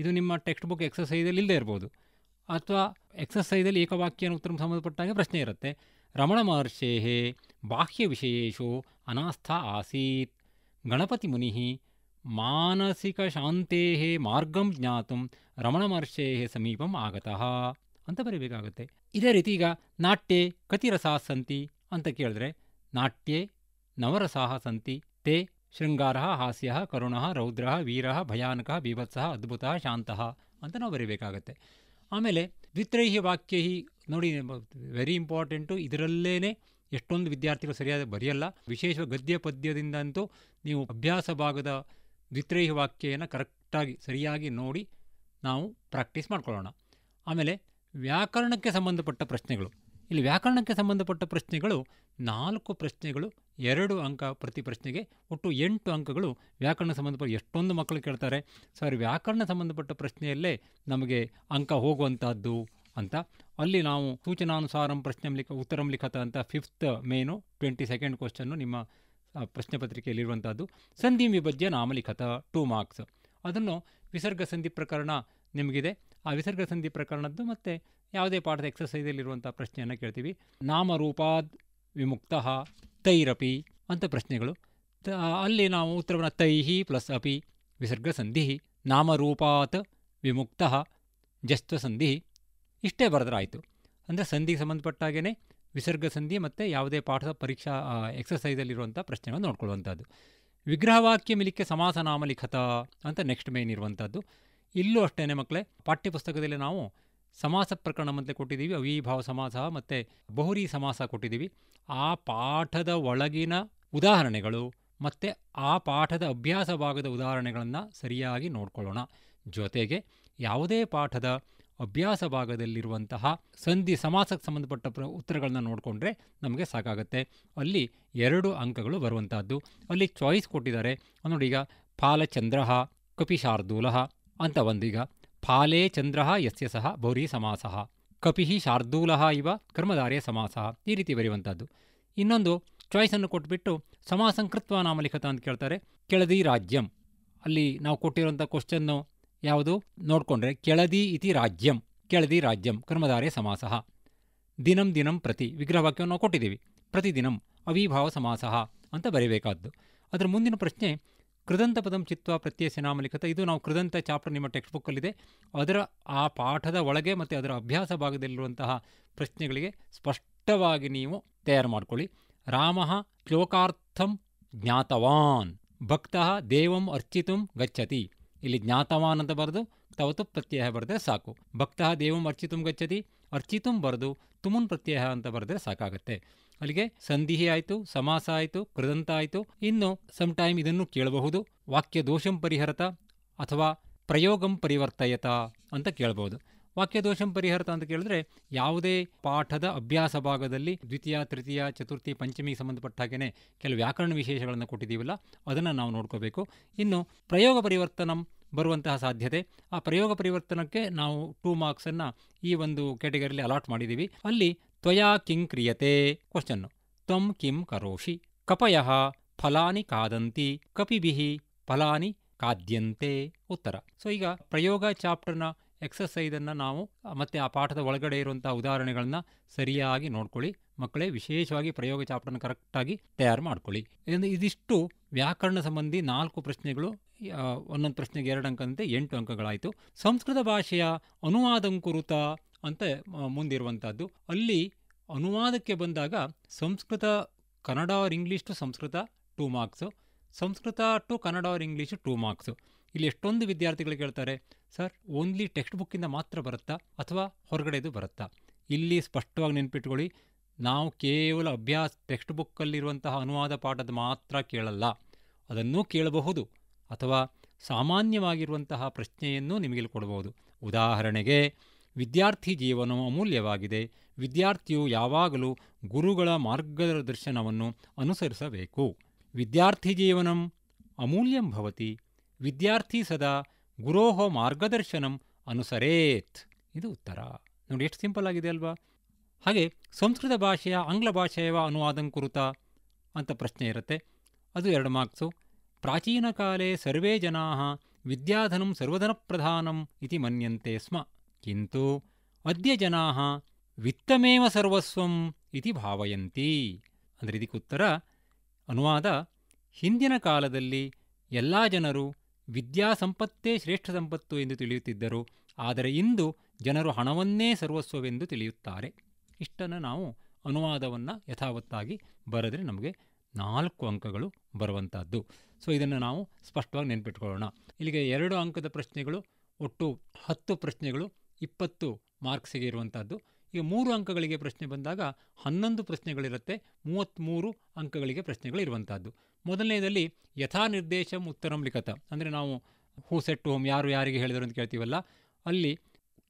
ಇದು ನಿಮ್ಮ ಟೆಕ್ಸ್ಟ್ ಬುಕ್ ಎಕ್ಸಸೈಸಲ್ಲಿ ಇಲ್ಲದೆ ಇರ್ಬೋದು ಅಥವಾ ಎಕ್ಸಸೈಸಲ್ಲಿ ಏಕವಾಕ್ಯನ ಉತ್ತರ ಹಾಗೆ ಪ್ರಶ್ನೆ ಇರುತ್ತೆ ರಮಣ ಮಹರ್ಷೇ ಬಾಹ್ಯ ವಿಷಯು ಅನಾಸ್ಥ ಆಸೀತ್ ಗಣಪತಿ ಮುನಿ ಮಾನಸಿಕ ಶಾಂತೇ ಮಾರ್ಗಂ ಜ್ಞಾತು ರಮಣ ಮಹರ್ಷೇ ಸಮೀಪಂ ಆಗತಃ ಅಂತ ಬರೀಬೇಕಾಗುತ್ತೆ ಇದೇ ರೀತಿ ಈಗ ನಾಟ್ಯೆ ರಸಾ ಸಂತಿ ಅಂತ ಕೇಳಿದ್ರೆ ನಾಟ್ಯೆ ನವರಸಾಹ ಸಂತಿ ತೇ ಶೃಂಗಾರ ಹಾಸ್ಯ ಕರುಣ ರೌದ್ರ ವೀರ ಭಯಾನಕ ಬೀಭತ್ಸ ಅದ್ಭುತ ಶಾಂತ ಅಂತ ನಾವು ಬರೀಬೇಕಾಗತ್ತೆ ಆಮೇಲೆ ದ್ವಿತ್ರೈಹಿ ಹಿ ನೋಡಿ ವೆರಿ ಇಂಪಾರ್ಟೆಂಟು ಇದರಲ್ಲೇ ಎಷ್ಟೊಂದು ವಿದ್ಯಾರ್ಥಿಗಳು ಸರಿಯಾದ ಬರೆಯಲ್ಲ ವಿಶೇಷ ಗದ್ಯ ಪದ್ಯದಿಂದಂತೂ ನೀವು ಅಭ್ಯಾಸ ಭಾಗದ ದ್ವಿತ್ರೈಹಿ ವಾಕ್ಯನ ಕರೆಕ್ಟಾಗಿ ಸರಿಯಾಗಿ ನೋಡಿ ನಾವು ಪ್ರಾಕ್ಟೀಸ್ ಮಾಡ್ಕೊಳ್ಳೋಣ ಆಮೇಲೆ ವ್ಯಾಕರಣಕ್ಕೆ ಸಂಬಂಧಪಟ್ಟ ಪ್ರಶ್ನೆಗಳು ಇಲ್ಲಿ ವ್ಯಾಕರಣಕ್ಕೆ ಸಂಬಂಧಪಟ್ಟ ಪ್ರಶ್ನೆಗಳು ನಾಲ್ಕು ಪ್ರಶ್ನೆಗಳು ಎರಡು ಅಂಕ ಪ್ರತಿ ಪ್ರಶ್ನೆಗೆ ಒಟ್ಟು ಎಂಟು ಅಂಕಗಳು ವ್ಯಾಕರಣ ಸಂಬಂಧಪಟ್ಟ ಎಷ್ಟೊಂದು ಮಕ್ಕಳು ಕೇಳ್ತಾರೆ ಸರ್ ವ್ಯಾಕರಣ ಸಂಬಂಧಪಟ್ಟ ಪ್ರಶ್ನೆಯಲ್ಲೇ ನಮಗೆ ಅಂಕ ಹೋಗುವಂಥದ್ದು ಅಂತ ಅಲ್ಲಿ ನಾವು ಸೂಚನಾನುಸಾರಂ ಪ್ರಶ್ನೆ ಲಿಖ ಉತ್ತರಂ ಲಿಖತ ಅಂತ ಫಿಫ್ತ್ ಮೇನು ಟ್ವೆಂಟಿ ಸೆಕೆಂಡ್ ಕ್ವಶನ್ನು ನಿಮ್ಮ ಪ್ರಶ್ನೆ ಪತ್ರಿಕೆಯಲ್ಲಿರುವಂಥದ್ದು ಸಂಧಿ ವಿಭಜ್ಯ ನಾಮಲಿಖತ ಟೂ ಮಾರ್ಕ್ಸ್ ಅದನ್ನು ವಿಸರ್ಗ ಸಂಧಿ ಪ್ರಕರಣ ನಿಮಗಿದೆ ಆ ವಿಸರ್ಗ ಸಂಧಿ ಪ್ರಕರಣದ್ದು ಮತ್ತು ಯಾವುದೇ ಪಾಠದ ಎಕ್ಸಸೈಸಲ್ಲಿರುವಂಥ ಪ್ರಶ್ನೆಯನ್ನು ಕೇಳ್ತೀವಿ ನಾಮರೂಪಾದ್ ವಿಮುಕ್ತ ತೈರಪಿ ಅಂತ ಪ್ರಶ್ನೆಗಳು ಅಲ್ಲಿ ನಾವು ಉತ್ತರವನ್ನು ತೈಹಿ ಪ್ಲಸ್ ಅಪಿ ವಿಸರ್ಗ ಸಂಧಿ ನಾಮರೂಪಾತ್ ವಿಮುಕ್ತ ಜಸ್ತ್ವ ಸಂಧಿ ಇಷ್ಟೇ ಬರೆದ್ರಾಯಿತು ಅಂದರೆ ಸಂಧಿಗೆ ಸಂಬಂಧಪಟ್ಟಾಗೇ ವಿಸರ್ಗ ಸಂಧಿ ಮತ್ತು ಯಾವುದೇ ಪಾಠದ ಪರೀಕ್ಷಾ ಎಕ್ಸಸೈಸಲ್ಲಿರುವಂಥ ಪ್ರಶ್ನೆಗಳನ್ನು ನೋಡ್ಕೊಳ್ಳುವಂಥದ್ದು ವಿಗ್ರಹವಾಕ್ಯ ಮಿಲಿಕ್ಕೆ ಸಮಾಸ ನಾಮಲಿಖತ ಅಂತ ನೆಕ್ಸ್ಟ್ ಮೇನ್ ಇರುವಂಥದ್ದು ಇಲ್ಲೂ ಅಷ್ಟೇ ಮಕ್ಕಳೇ ಪಠ್ಯಪುಸ್ತಕದಲ್ಲಿ ನಾವು ಸಮಾಸ ಪ್ರಕರಣ ಮತ್ತೆ ಕೊಟ್ಟಿದ್ದೀವಿ ಅವಿಭಾವ ಸಮಾಸ ಮತ್ತು ಬಹುರಿ ಸಮಾಸ ಕೊಟ್ಟಿದ್ದೀವಿ ಆ ಪಾಠದ ಒಳಗಿನ ಉದಾಹರಣೆಗಳು ಮತ್ತು ಆ ಪಾಠದ ಅಭ್ಯಾಸ ಭಾಗದ ಉದಾಹರಣೆಗಳನ್ನು ಸರಿಯಾಗಿ ನೋಡ್ಕೊಳ್ಳೋಣ ಜೊತೆಗೆ ಯಾವುದೇ ಪಾಠದ ಅಭ್ಯಾಸ ಭಾಗದಲ್ಲಿರುವಂತಹ ಸಂಧಿ ಸಮಾಸಕ್ಕೆ ಸಂಬಂಧಪಟ್ಟ ಪ್ರ ಉತ್ತರಗಳನ್ನ ನೋಡಿಕೊಂಡ್ರೆ ನಮಗೆ ಸಾಕಾಗುತ್ತೆ ಅಲ್ಲಿ ಎರಡು ಅಂಕಗಳು ಬರುವಂತಹದ್ದು ಅಲ್ಲಿ ಚಾಯ್ಸ್ ಕೊಟ್ಟಿದ್ದಾರೆ ನೋಡಿ ಈಗ ಫಾಲಚಂದ್ರ ಕಪಿಶಾರ್ದೂಲಹ ಅಂತ ಒಂದೀಗ ಫಾಲೇ ಚಂದ್ರ ಯಸ್ಯ ಸಹ ಬೌರಿ ಸಮಾಸ ಕಪಿಹಿ ಶಾರ್ದೂಲ ಇವ ಕರ್ಮಧಾರೆ ಸಮಾಸ ಈ ರೀತಿ ಬರೆಯುವಂಥದ್ದು ಇನ್ನೊಂದು ಚಾಯ್ಸನ್ನು ಕೊಟ್ಬಿಟ್ಟು ಸಮಾಸಂಕೃತ್ವ ನಾಮಲಿಖತ ಅಂತ ಕೇಳ್ತಾರೆ ಕೆಳದಿ ರಾಜ್ಯಂ ಅಲ್ಲಿ ನಾವು ಕೊಟ್ಟಿರುವಂಥ ಕ್ವಶನ್ನು ಯಾವುದು ನೋಡಿಕೊಂಡ್ರೆ ಕೆಳದಿ ಇತಿ ರಾಜ್ಯಂ ಕೆಳದಿ ರಾಜ್ಯಂ ಕರ್ಮಧಾರೆ ಸಮಾಸ ದಿನಂ ದಿನಂ ಪ್ರತಿ ವಿಗ್ರಹವಾಕ್ಯವನ್ನು ನಾವು ಕೊಟ್ಟಿದ್ದೀವಿ ಪ್ರತಿದಿನಂ ಅವಿಭಾವ ಸಮಾಸ ಅಂತ ಬರೀಬೇಕಾದ್ದು ಅದರ ಮುಂದಿನ ಪ್ರಶ್ನೆ ಕೃದಂತ ಪದಂ ಚಿತ್ವ ಪ್ರತ್ಯಯ ಸಿನಾಮಲಿಖತ ಇದು ನಾವು ಕೃದಂತ ಚಾಪ್ಟರ್ ನಿಮ್ಮ ಟೆಕ್ಸ್ಟ್ ಬುಕ್ಕಲ್ಲಿದೆ ಅದರ ಆ ಪಾಠದ ಒಳಗೆ ಮತ್ತು ಅದರ ಅಭ್ಯಾಸ ಭಾಗದಲ್ಲಿರುವಂತಹ ಪ್ರಶ್ನೆಗಳಿಗೆ ಸ್ಪಷ್ಟವಾಗಿ ನೀವು ತಯಾರು ಮಾಡಿಕೊಳ್ಳಿ ರಾಮ ಶ್ಲೋಕಾರ್ಥಂ ಜ್ಞಾತವಾನ್ ಭಕ್ತ ದೇವಂ ಅರ್ಚಿತು ಗಚ್ಚತಿ ಇಲ್ಲಿ ಜ್ಞಾತವಾನ್ ಅಂತ ಬರೆದು ತಾವತ್ತು ಪ್ರತ್ಯಯ ಬರೆದ್ರೆ ಸಾಕು ಭಕ್ತ ದೇವಂ ಅರ್ಚಿತು ಗಚ್ಚತಿ ಅರ್ಚಿತು ಬರೆದು ತುಮುನ್ ಪ್ರತ್ಯಯ ಅಂತ ಬರೆದ್ರೆ ಸಾಕಾಗುತ್ತೆ ಅಲ್ಲಿಗೆ ಸಂಧಿಹಿ ಆಯಿತು ಸಮಾಸ ಆಯಿತು ಕೃದಂತ ಆಯಿತು ಇನ್ನು ಟೈಮ್ ಇದನ್ನು ಕೇಳಬಹುದು ವಾಕ್ಯ ದೋಷಂ ಪರಿಹರತ ಅಥವಾ ಪ್ರಯೋಗಂ ಪರಿವರ್ತಯತ ಅಂತ ಕೇಳಬಹುದು ವಾಕ್ಯದೋಷಂ ಪರಿಹರ್ತ ಅಂತ ಕೇಳಿದ್ರೆ ಯಾವುದೇ ಪಾಠದ ಅಭ್ಯಾಸ ಭಾಗದಲ್ಲಿ ದ್ವಿತೀಯ ತೃತೀಯ ಚತುರ್ಥಿ ಪಂಚಮಿಗೆ ಸಂಬಂಧಪಟ್ಟ ಹಾಗೆಯೇ ಕೆಲವು ವ್ಯಾಕರಣ ವಿಶೇಷಗಳನ್ನು ಕೊಟ್ಟಿದ್ದೀವಲ್ಲ ಅದನ್ನು ನಾವು ನೋಡ್ಕೋಬೇಕು ಇನ್ನು ಪ್ರಯೋಗ ಪರಿವರ್ತನಂ ಬರುವಂತಹ ಸಾಧ್ಯತೆ ಆ ಪ್ರಯೋಗ ಪರಿವರ್ತನಕ್ಕೆ ನಾವು ಟೂ ಮಾರ್ಕ್ಸನ್ನು ಈ ಒಂದು ಕ್ಯಾಟಗರಿಲಿ ಅಲಾಟ್ ಮಾಡಿದ್ದೀವಿ ಅಲ್ಲಿ ತ್ವಯಾ ಕಿಂ ಕ್ರಿಯತೆ ಕ್ವಶನ್ನು ತ್ವಂ ಕಿಂ ಕರೋಷಿ ಕಪಯ ಫಲಾನಿ ಕಾದಂತಿ ಕಪಿಬಿಹಿ ಫಲಾನಿ ಕಾದ್ಯಂತೆ ಉತ್ತರ ಸೊ ಈಗ ಪ್ರಯೋಗ ಚಾಪ್ಟರ್ನ ಎಕ್ಸಸೈಸನ್ನು ನಾವು ಮತ್ತು ಆ ಪಾಠದ ಒಳಗಡೆ ಇರುವಂಥ ಉದಾಹರಣೆಗಳನ್ನು ಸರಿಯಾಗಿ ನೋಡ್ಕೊಳ್ಳಿ ಮಕ್ಕಳೇ ವಿಶೇಷವಾಗಿ ಪ್ರಯೋಗ ಚಾಪ್ಟರ್ನ ಕರೆಕ್ಟಾಗಿ ತಯಾರು ಮಾಡ್ಕೊಳ್ಳಿ ಇದರಿಂದ ಇದಿಷ್ಟು ವ್ಯಾಕರಣ ಸಂಬಂಧಿ ನಾಲ್ಕು ಪ್ರಶ್ನೆಗಳು ಒಂದೊಂದು ಪ್ರಶ್ನೆಗೆ ಎರಡು ಅಂಕದಂತೆ ಎಂಟು ಅಂಕಗಳಾಯಿತು ಸಂಸ್ಕೃತ ಭಾಷೆಯ ಅನುವಾದಂಕುರುತ ಅಂತ ಮುಂದಿರುವಂಥದ್ದು ಅಲ್ಲಿ ಅನುವಾದಕ್ಕೆ ಬಂದಾಗ Sanskrit Kannada or English to Sanskrit two marks Sanskrit to Kannada or English two marks ಇಲ್ಲಿ ಎಷ್ಟೊಂದು ವಿದ್ಯಾರ್ಥಿಗಳು ಕೇಳ್ತಾರೆ ಸರ್ ಓನ್ಲಿ ಟೆಕ್ಸ್ಟ್ ಬುಕ್ಕಿಂದ ಮಾತ್ರ ಬರುತ್ತಾ ಅಥವಾ ಹೊರಗಡೆದು ಬರುತ್ತಾ ಇಲ್ಲಿ ಸ್ಪಷ್ಟವಾಗಿ ನೆನ್ಪಿಟ್ಕೊಳ್ಳಿ ನಾವು ಕೇವಲ ಅಭ್ಯಾಸ ಟೆಕ್ಸ್ಟ್ ಬುಕ್ಕಲ್ಲಿರುವಂತಹ ಅನುವಾದ ಪಾಠದ ಮಾತ್ರ ಕೇಳಲ್ಲ ಅದನ್ನೂ ಕೇಳಬಹುದು ಅಥವಾ ಸಾಮಾನ್ಯವಾಗಿರುವಂತಹ ಪ್ರಶ್ನೆಯನ್ನು ನಿಮಗೆ ಕೊಡಬಹುದು ಉದಾಹರಣೆಗೆ ವಿದ್ಯಾರ್ಥಿ ಜೀವನವು ಅಮೂಲ್ಯವಾಗಿದೆ ವಿದ್ಯಾರ್ಥಿಯು ಯಾವಾಗಲೂ ಗುರುಗಳ ಮಾರ್ಗದರ್ಶನವನ್ನು ಅನುಸರಿಸಬೇಕು ವಿದ್ಯಾರ್ಥಿ ಜೀವನಂ ಅಮೂಲ್ಯಂ ಭವತಿ ವಿದ್ಯಾರ್ಥಿ ಸದಾ ಗುರೋಹೋ ಮಾರ್ಗದರ್ಶನಂ ಅನುಸರೇತ್ ಇದು ಉತ್ತರ ನೋಡಿ ಎಷ್ಟು ಸಿಂಪಲ್ ಆಗಿದೆ ಅಲ್ವಾ ಹಾಗೆ ಸಂಸ್ಕೃತ ಭಾಷೆಯ ಆಂಗ್ಲ ಭಾಷೆಯವ ಅನುವಾದಂ ಕುರುತ ಅಂತ ಪ್ರಶ್ನೆ ಇರುತ್ತೆ ಅದು ಎರಡು ಮಾರ್ಕ್ಸು ಪ್ರಾಚೀನ ಕಾಲೇ ಸರ್ವೇ ಜನಾ ವಿದ್ಯಾಧನಂ ಸರ್ವಧನಪ್ರಧಾನಂ ಇತಿ ಮನ್ಯಂತೆ ಸ್ಮ ಕಿಂತು ಅದ್ಯ ಜನಾ ವಿತ್ತಮೇವ ಸರ್ವಸ್ವಂ ಇತಿ ಭಾವಯಂತಿ ಅಂದರೆ ಉತ್ತರ ಅನುವಾದ ಹಿಂದಿನ ಕಾಲದಲ್ಲಿ ಎಲ್ಲ ಜನರು ವಿದ್ಯಾಸಂಪತ್ತೇ ಶ್ರೇಷ್ಠ ಸಂಪತ್ತು ಎಂದು ತಿಳಿಯುತ್ತಿದ್ದರು ಆದರೆ ಇಂದು ಜನರು ಹಣವನ್ನೇ ಸರ್ವಸ್ವವೆಂದು ತಿಳಿಯುತ್ತಾರೆ ಇಷ್ಟನ್ನು ನಾವು ಅನುವಾದವನ್ನು ಯಥಾವತ್ತಾಗಿ ಬರೆದರೆ ನಮಗೆ ನಾಲ್ಕು ಅಂಕಗಳು ಬರುವಂಥದ್ದು ಸೊ ಇದನ್ನು ನಾವು ಸ್ಪಷ್ಟವಾಗಿ ನೆನ್ಪಿಟ್ಕೊಳ್ಳೋಣ ಇಲ್ಲಿಗೆ ಎರಡು ಅಂಕದ ಪ್ರಶ್ನೆಗಳು ಒಟ್ಟು ಹತ್ತು ಪ್ರಶ್ನೆಗಳು ಇಪ್ಪತ್ತು ಮಾರ್ಕ್ಸಿಗೆ ಇರುವಂಥದ್ದು ಈಗ ಮೂರು ಅಂಕಗಳಿಗೆ ಪ್ರಶ್ನೆ ಬಂದಾಗ ಹನ್ನೊಂದು ಪ್ರಶ್ನೆಗಳಿರುತ್ತೆ ಮೂವತ್ತ್ಮೂರು ಅಂಕಗಳಿಗೆ ಪ್ರಶ್ನೆಗಳು ಇರುವಂಥದ್ದು ಮೊದಲನೇದಲ್ಲಿ ಯಥಾ ನಿರ್ದೇಶಂ ಉತ್ತರಂ ಲಿಖತ ಅಂದರೆ ನಾವು ಹೂ ಸೆಟ್ಟು ಹೋಮ್ ಯಾರು ಯಾರಿಗೆ ಹೇಳಿದರು ಅಂತ ಕೇಳ್ತೀವಲ್ಲ ಅಲ್ಲಿ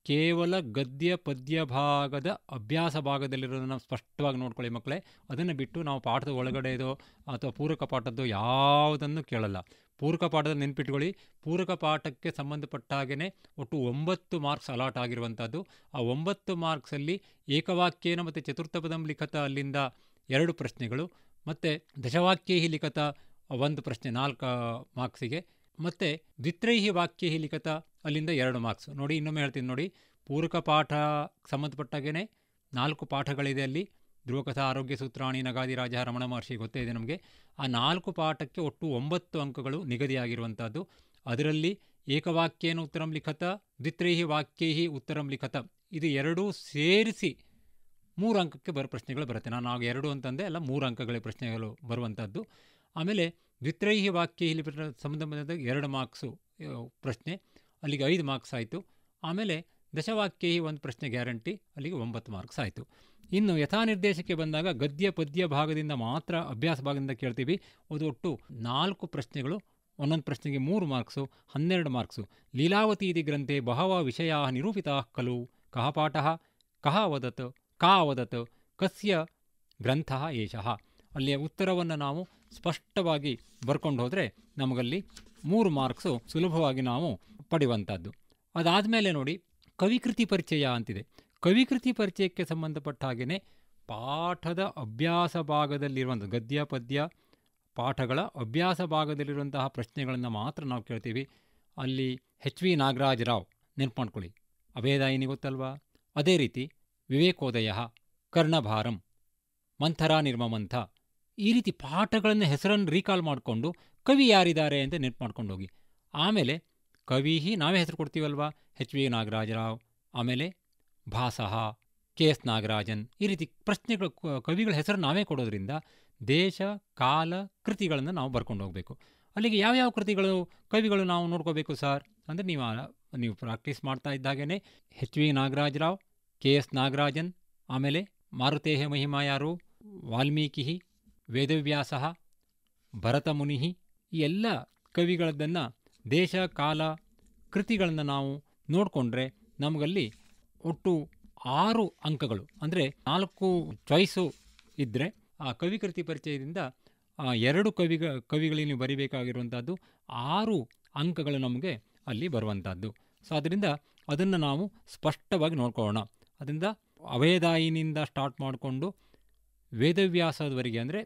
ಕೇವಲ ಗದ್ಯ ಪದ್ಯ ಭಾಗದ ಅಭ್ಯಾಸ ಭಾಗದಲ್ಲಿರೋದನ್ನು ನಾವು ಸ್ಪಷ್ಟವಾಗಿ ನೋಡ್ಕೊಳ್ಳಿ ಮಕ್ಕಳೇ ಅದನ್ನು ಬಿಟ್ಟು ನಾವು ಪಾಠದ ಒಳಗಡೆದೋ ಅಥವಾ ಪೂರಕ ಪಾಠದ್ದು ಯಾವುದನ್ನು ಕೇಳಲ್ಲ ಪೂರಕ ಪಾಠದ ನೆನ್ಪಿಟ್ಕೊಳ್ಳಿ ಪೂರಕ ಪಾಠಕ್ಕೆ ಸಂಬಂಧಪಟ್ಟ ಹಾಗೆಯೇ ಒಟ್ಟು ಒಂಬತ್ತು ಮಾರ್ಕ್ಸ್ ಅಲಾಟ್ ಆಗಿರುವಂಥದ್ದು ಆ ಒಂಬತ್ತು ಮಾರ್ಕ್ಸಲ್ಲಿ ಏಕವಾಕ್ಯನ ಮತ್ತು ಚತುರ್ಥ ಪದಂ ಲಿಖತ ಅಲ್ಲಿಂದ ಎರಡು ಪ್ರಶ್ನೆಗಳು ಮತ್ತು ದಶವಾಕ್ಯೇಹಿ ಲಿಖಿತ ಒಂದು ಪ್ರಶ್ನೆ ನಾಲ್ಕು ಮಾರ್ಕ್ಸಿಗೆ ಮತ್ತು ದ್ವಿತ್ರೈಹಿ ವಾಕ್ಯೇಹಿ ಲಿಖಿತ ಅಲ್ಲಿಂದ ಎರಡು ಮಾರ್ಕ್ಸ್ ನೋಡಿ ಇನ್ನೊಮ್ಮೆ ಹೇಳ್ತೀನಿ ನೋಡಿ ಪೂರಕ ಪಾಠ ಸಂಬಂಧಪಟ್ಟಾಗೇ ನಾಲ್ಕು ಪಾಠಗಳಿದೆ ಅಲ್ಲಿ ಧ್ರುವಕಥಾ ಆರೋಗ್ಯ ಸೂತ್ರಾಣಿ ನಗಾದಿ ರಾಜ ರಮಣ ಮಹರ್ಷಿ ಗೊತ್ತೇ ಇದೆ ನಮಗೆ ಆ ನಾಲ್ಕು ಪಾಠಕ್ಕೆ ಒಟ್ಟು ಒಂಬತ್ತು ಅಂಕಗಳು ನಿಗದಿಯಾಗಿರುವಂಥದ್ದು ಅದರಲ್ಲಿ ಏಕವಾಕ್ಯೇನ ಉತ್ತರಂ ಲಿಖತ ದ್ವಿತ್ರೈಹಿ ವಾಕ್ಯೈಹಿ ಉತ್ತರಂ ಲಿಖತ ಇದು ಎರಡೂ ಸೇರಿಸಿ ಮೂರು ಅಂಕಕ್ಕೆ ಬರೋ ಪ್ರಶ್ನೆಗಳು ಬರುತ್ತೆ ನಾನು ಆಗ ಎರಡು ಅಂತಂದೆ ಎಲ್ಲ ಮೂರು ಅಂಕಗಳೇ ಪ್ರಶ್ನೆಗಳು ಬರುವಂಥದ್ದು ಆಮೇಲೆ ದ್ವಿತ್ರೈಹಿ ವಾಕ್ಯ ಇಲ್ಲಿ ಸಂಬಂಧ ಎರಡು ಮಾರ್ಕ್ಸು ಪ್ರಶ್ನೆ ಅಲ್ಲಿಗೆ ಐದು ಮಾರ್ಕ್ಸ್ ಆಯಿತು ಆಮೇಲೆ ದಶವಾಕ್ಯ ಒಂದು ಪ್ರಶ್ನೆ ಗ್ಯಾರಂಟಿ ಅಲ್ಲಿಗೆ ಒಂಬತ್ತು ಮಾರ್ಕ್ಸ್ ಆಯಿತು ಇನ್ನು ಯಥಾ ನಿರ್ದೇಶಕ್ಕೆ ಬಂದಾಗ ಗದ್ಯ ಪದ್ಯ ಭಾಗದಿಂದ ಮಾತ್ರ ಅಭ್ಯಾಸ ಭಾಗದಿಂದ ಕೇಳ್ತೀವಿ ಅದು ಒಟ್ಟು ನಾಲ್ಕು ಪ್ರಶ್ನೆಗಳು ಒಂದೊಂದು ಪ್ರಶ್ನೆಗೆ ಮೂರು ಮಾರ್ಕ್ಸು ಹನ್ನೆರಡು ಮಾರ್ಕ್ಸು ಲೀಲಾವತಿ ಗ್ರಂಥೆ ಬಹವ ವಿಷಯ ನಿರೂಪಿತ ಕಲು ಕಹ ಪಾಠ ಕಹ ವದತ್ ಕಾ ಅವದತ್ ಕಸ್ಯ ಗ್ರಂಥ ಏಷಃ ಅಲ್ಲಿಯ ಉತ್ತರವನ್ನು ನಾವು ಸ್ಪಷ್ಟವಾಗಿ ಬರ್ಕೊಂಡು ಹೋದರೆ ನಮಗಲ್ಲಿ ಮೂರು ಮಾರ್ಕ್ಸು ಸುಲಭವಾಗಿ ನಾವು ಪಡೆಯುವಂಥದ್ದು ಅದಾದಮೇಲೆ ನೋಡಿ ಕವಿಕೃತಿ ಪರಿಚಯ ಅಂತಿದೆ ಕವಿಕೃತಿ ಪರಿಚಯಕ್ಕೆ ಸಂಬಂಧಪಟ್ಟ ಹಾಗೆಯೇ ಪಾಠದ ಅಭ್ಯಾಸ ಭಾಗದಲ್ಲಿರುವಂಥ ಗದ್ಯ ಪದ್ಯ ಪಾಠಗಳ ಅಭ್ಯಾಸ ಭಾಗದಲ್ಲಿರುವಂತಹ ಪ್ರಶ್ನೆಗಳನ್ನು ಮಾತ್ರ ನಾವು ಕೇಳ್ತೀವಿ ಅಲ್ಲಿ ಎಚ್ ವಿ ನಾಗರಾಜ್ ರಾವ್ ನೆನ್ಪು ಮಾಡ್ಕೊಳ್ಳಿ ಅಭೇದಾಯಿನಿ ಗೊತ್ತಲ್ವಾ ಅದೇ ರೀತಿ ವಿವೇಕೋದಯ ಕರ್ಣಭಾರಂ ಮಂಥರ ನಿರ್ಮಮಂಥ ಈ ರೀತಿ ಪಾಠಗಳನ್ನು ಹೆಸರನ್ನು ರೀಕಾಲ್ ಮಾಡಿಕೊಂಡು ಕವಿ ಯಾರಿದ್ದಾರೆ ಅಂತ ನೆನಪು ಮಾಡ್ಕೊಂಡು ಹೋಗಿ ಆಮೇಲೆ ಕವಿ ನಾವೇ ಹೆಸರು ಕೊಡ್ತೀವಲ್ವಾ ಹೆಚ್ ವಿ ನಾಗರಾಜರಾವ್ ಆಮೇಲೆ ಭಾಸಹ ಕೆ ಎಸ್ ನಾಗರಾಜನ್ ಈ ರೀತಿ ಪ್ರಶ್ನೆಗಳು ಕವಿಗಳ ಹೆಸರು ನಾವೇ ಕೊಡೋದ್ರಿಂದ ದೇಶ ಕಾಲ ಕೃತಿಗಳನ್ನು ನಾವು ಬರ್ಕೊಂಡು ಹೋಗಬೇಕು ಅಲ್ಲಿಗೆ ಯಾವ್ಯಾವ ಕೃತಿಗಳು ಕವಿಗಳು ನಾವು ನೋಡ್ಕೋಬೇಕು ಸರ್ ಅಂದರೆ ನೀವು ನೀವು ಪ್ರಾಕ್ಟೀಸ್ ಮಾಡ್ತಾ ಇದ್ದಾಗೇ H V Nagarajarao K S Nagarajan ಆಮೇಲೆ ಮಾರುತೇಹ ಮಹಿಮಾ ಯಾರು ವಾಲ್ಮೀಕಿ ವೇದವ್ಯಾಸ ಮುನಿಹಿ ಈ ಎಲ್ಲ ಕವಿಗಳದ್ದನ್ನು ದೇಶ ಕಾಲ ಕೃತಿಗಳನ್ನು ನಾವು ನೋಡಿಕೊಂಡ್ರೆ ನಮಗಲ್ಲಿ ಒಟ್ಟು ಆರು ಅಂಕಗಳು ಅಂದರೆ ನಾಲ್ಕು ಚಾಯ್ಸು ಇದ್ದರೆ ಆ ಕವಿ ಕೃತಿ ಪರಿಚಯದಿಂದ ಎರಡು ಕವಿಗ ಕವಿಗಳಿಗೆ ಬರೀಬೇಕಾಗಿರುವಂಥದ್ದು ಆರು ಅಂಕಗಳು ನಮಗೆ ಅಲ್ಲಿ ಬರುವಂಥದ್ದು ಸೊ ಅದರಿಂದ ಅದನ್ನು ನಾವು ಸ್ಪಷ್ಟವಾಗಿ ನೋಡ್ಕೊಳ್ಳೋಣ ಅದರಿಂದ ಅವೇದಾಯಿನಿಂದ ಸ್ಟಾರ್ಟ್ ಮಾಡಿಕೊಂಡು ವೇದವ್ಯಾಸದವರೆಗೆ ಅಂದರೆ